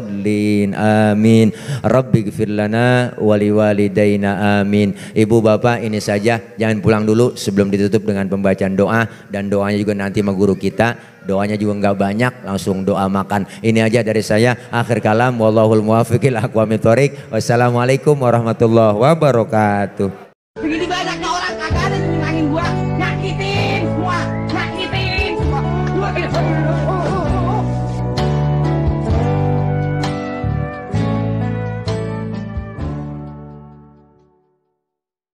dhalin amin rabbighfir lana wali walidaina amin ibu bapak ini saja jangan pulang dulu sebelum ditutup dengan pembacaan doa dan doanya juga nanti sama guru kita doanya juga nggak banyak langsung doa makan ini aja dari saya akhir kalam wallahul muwafiqil aqwamit thoriq wassalamualaikum warahmatullahi wabarakatuh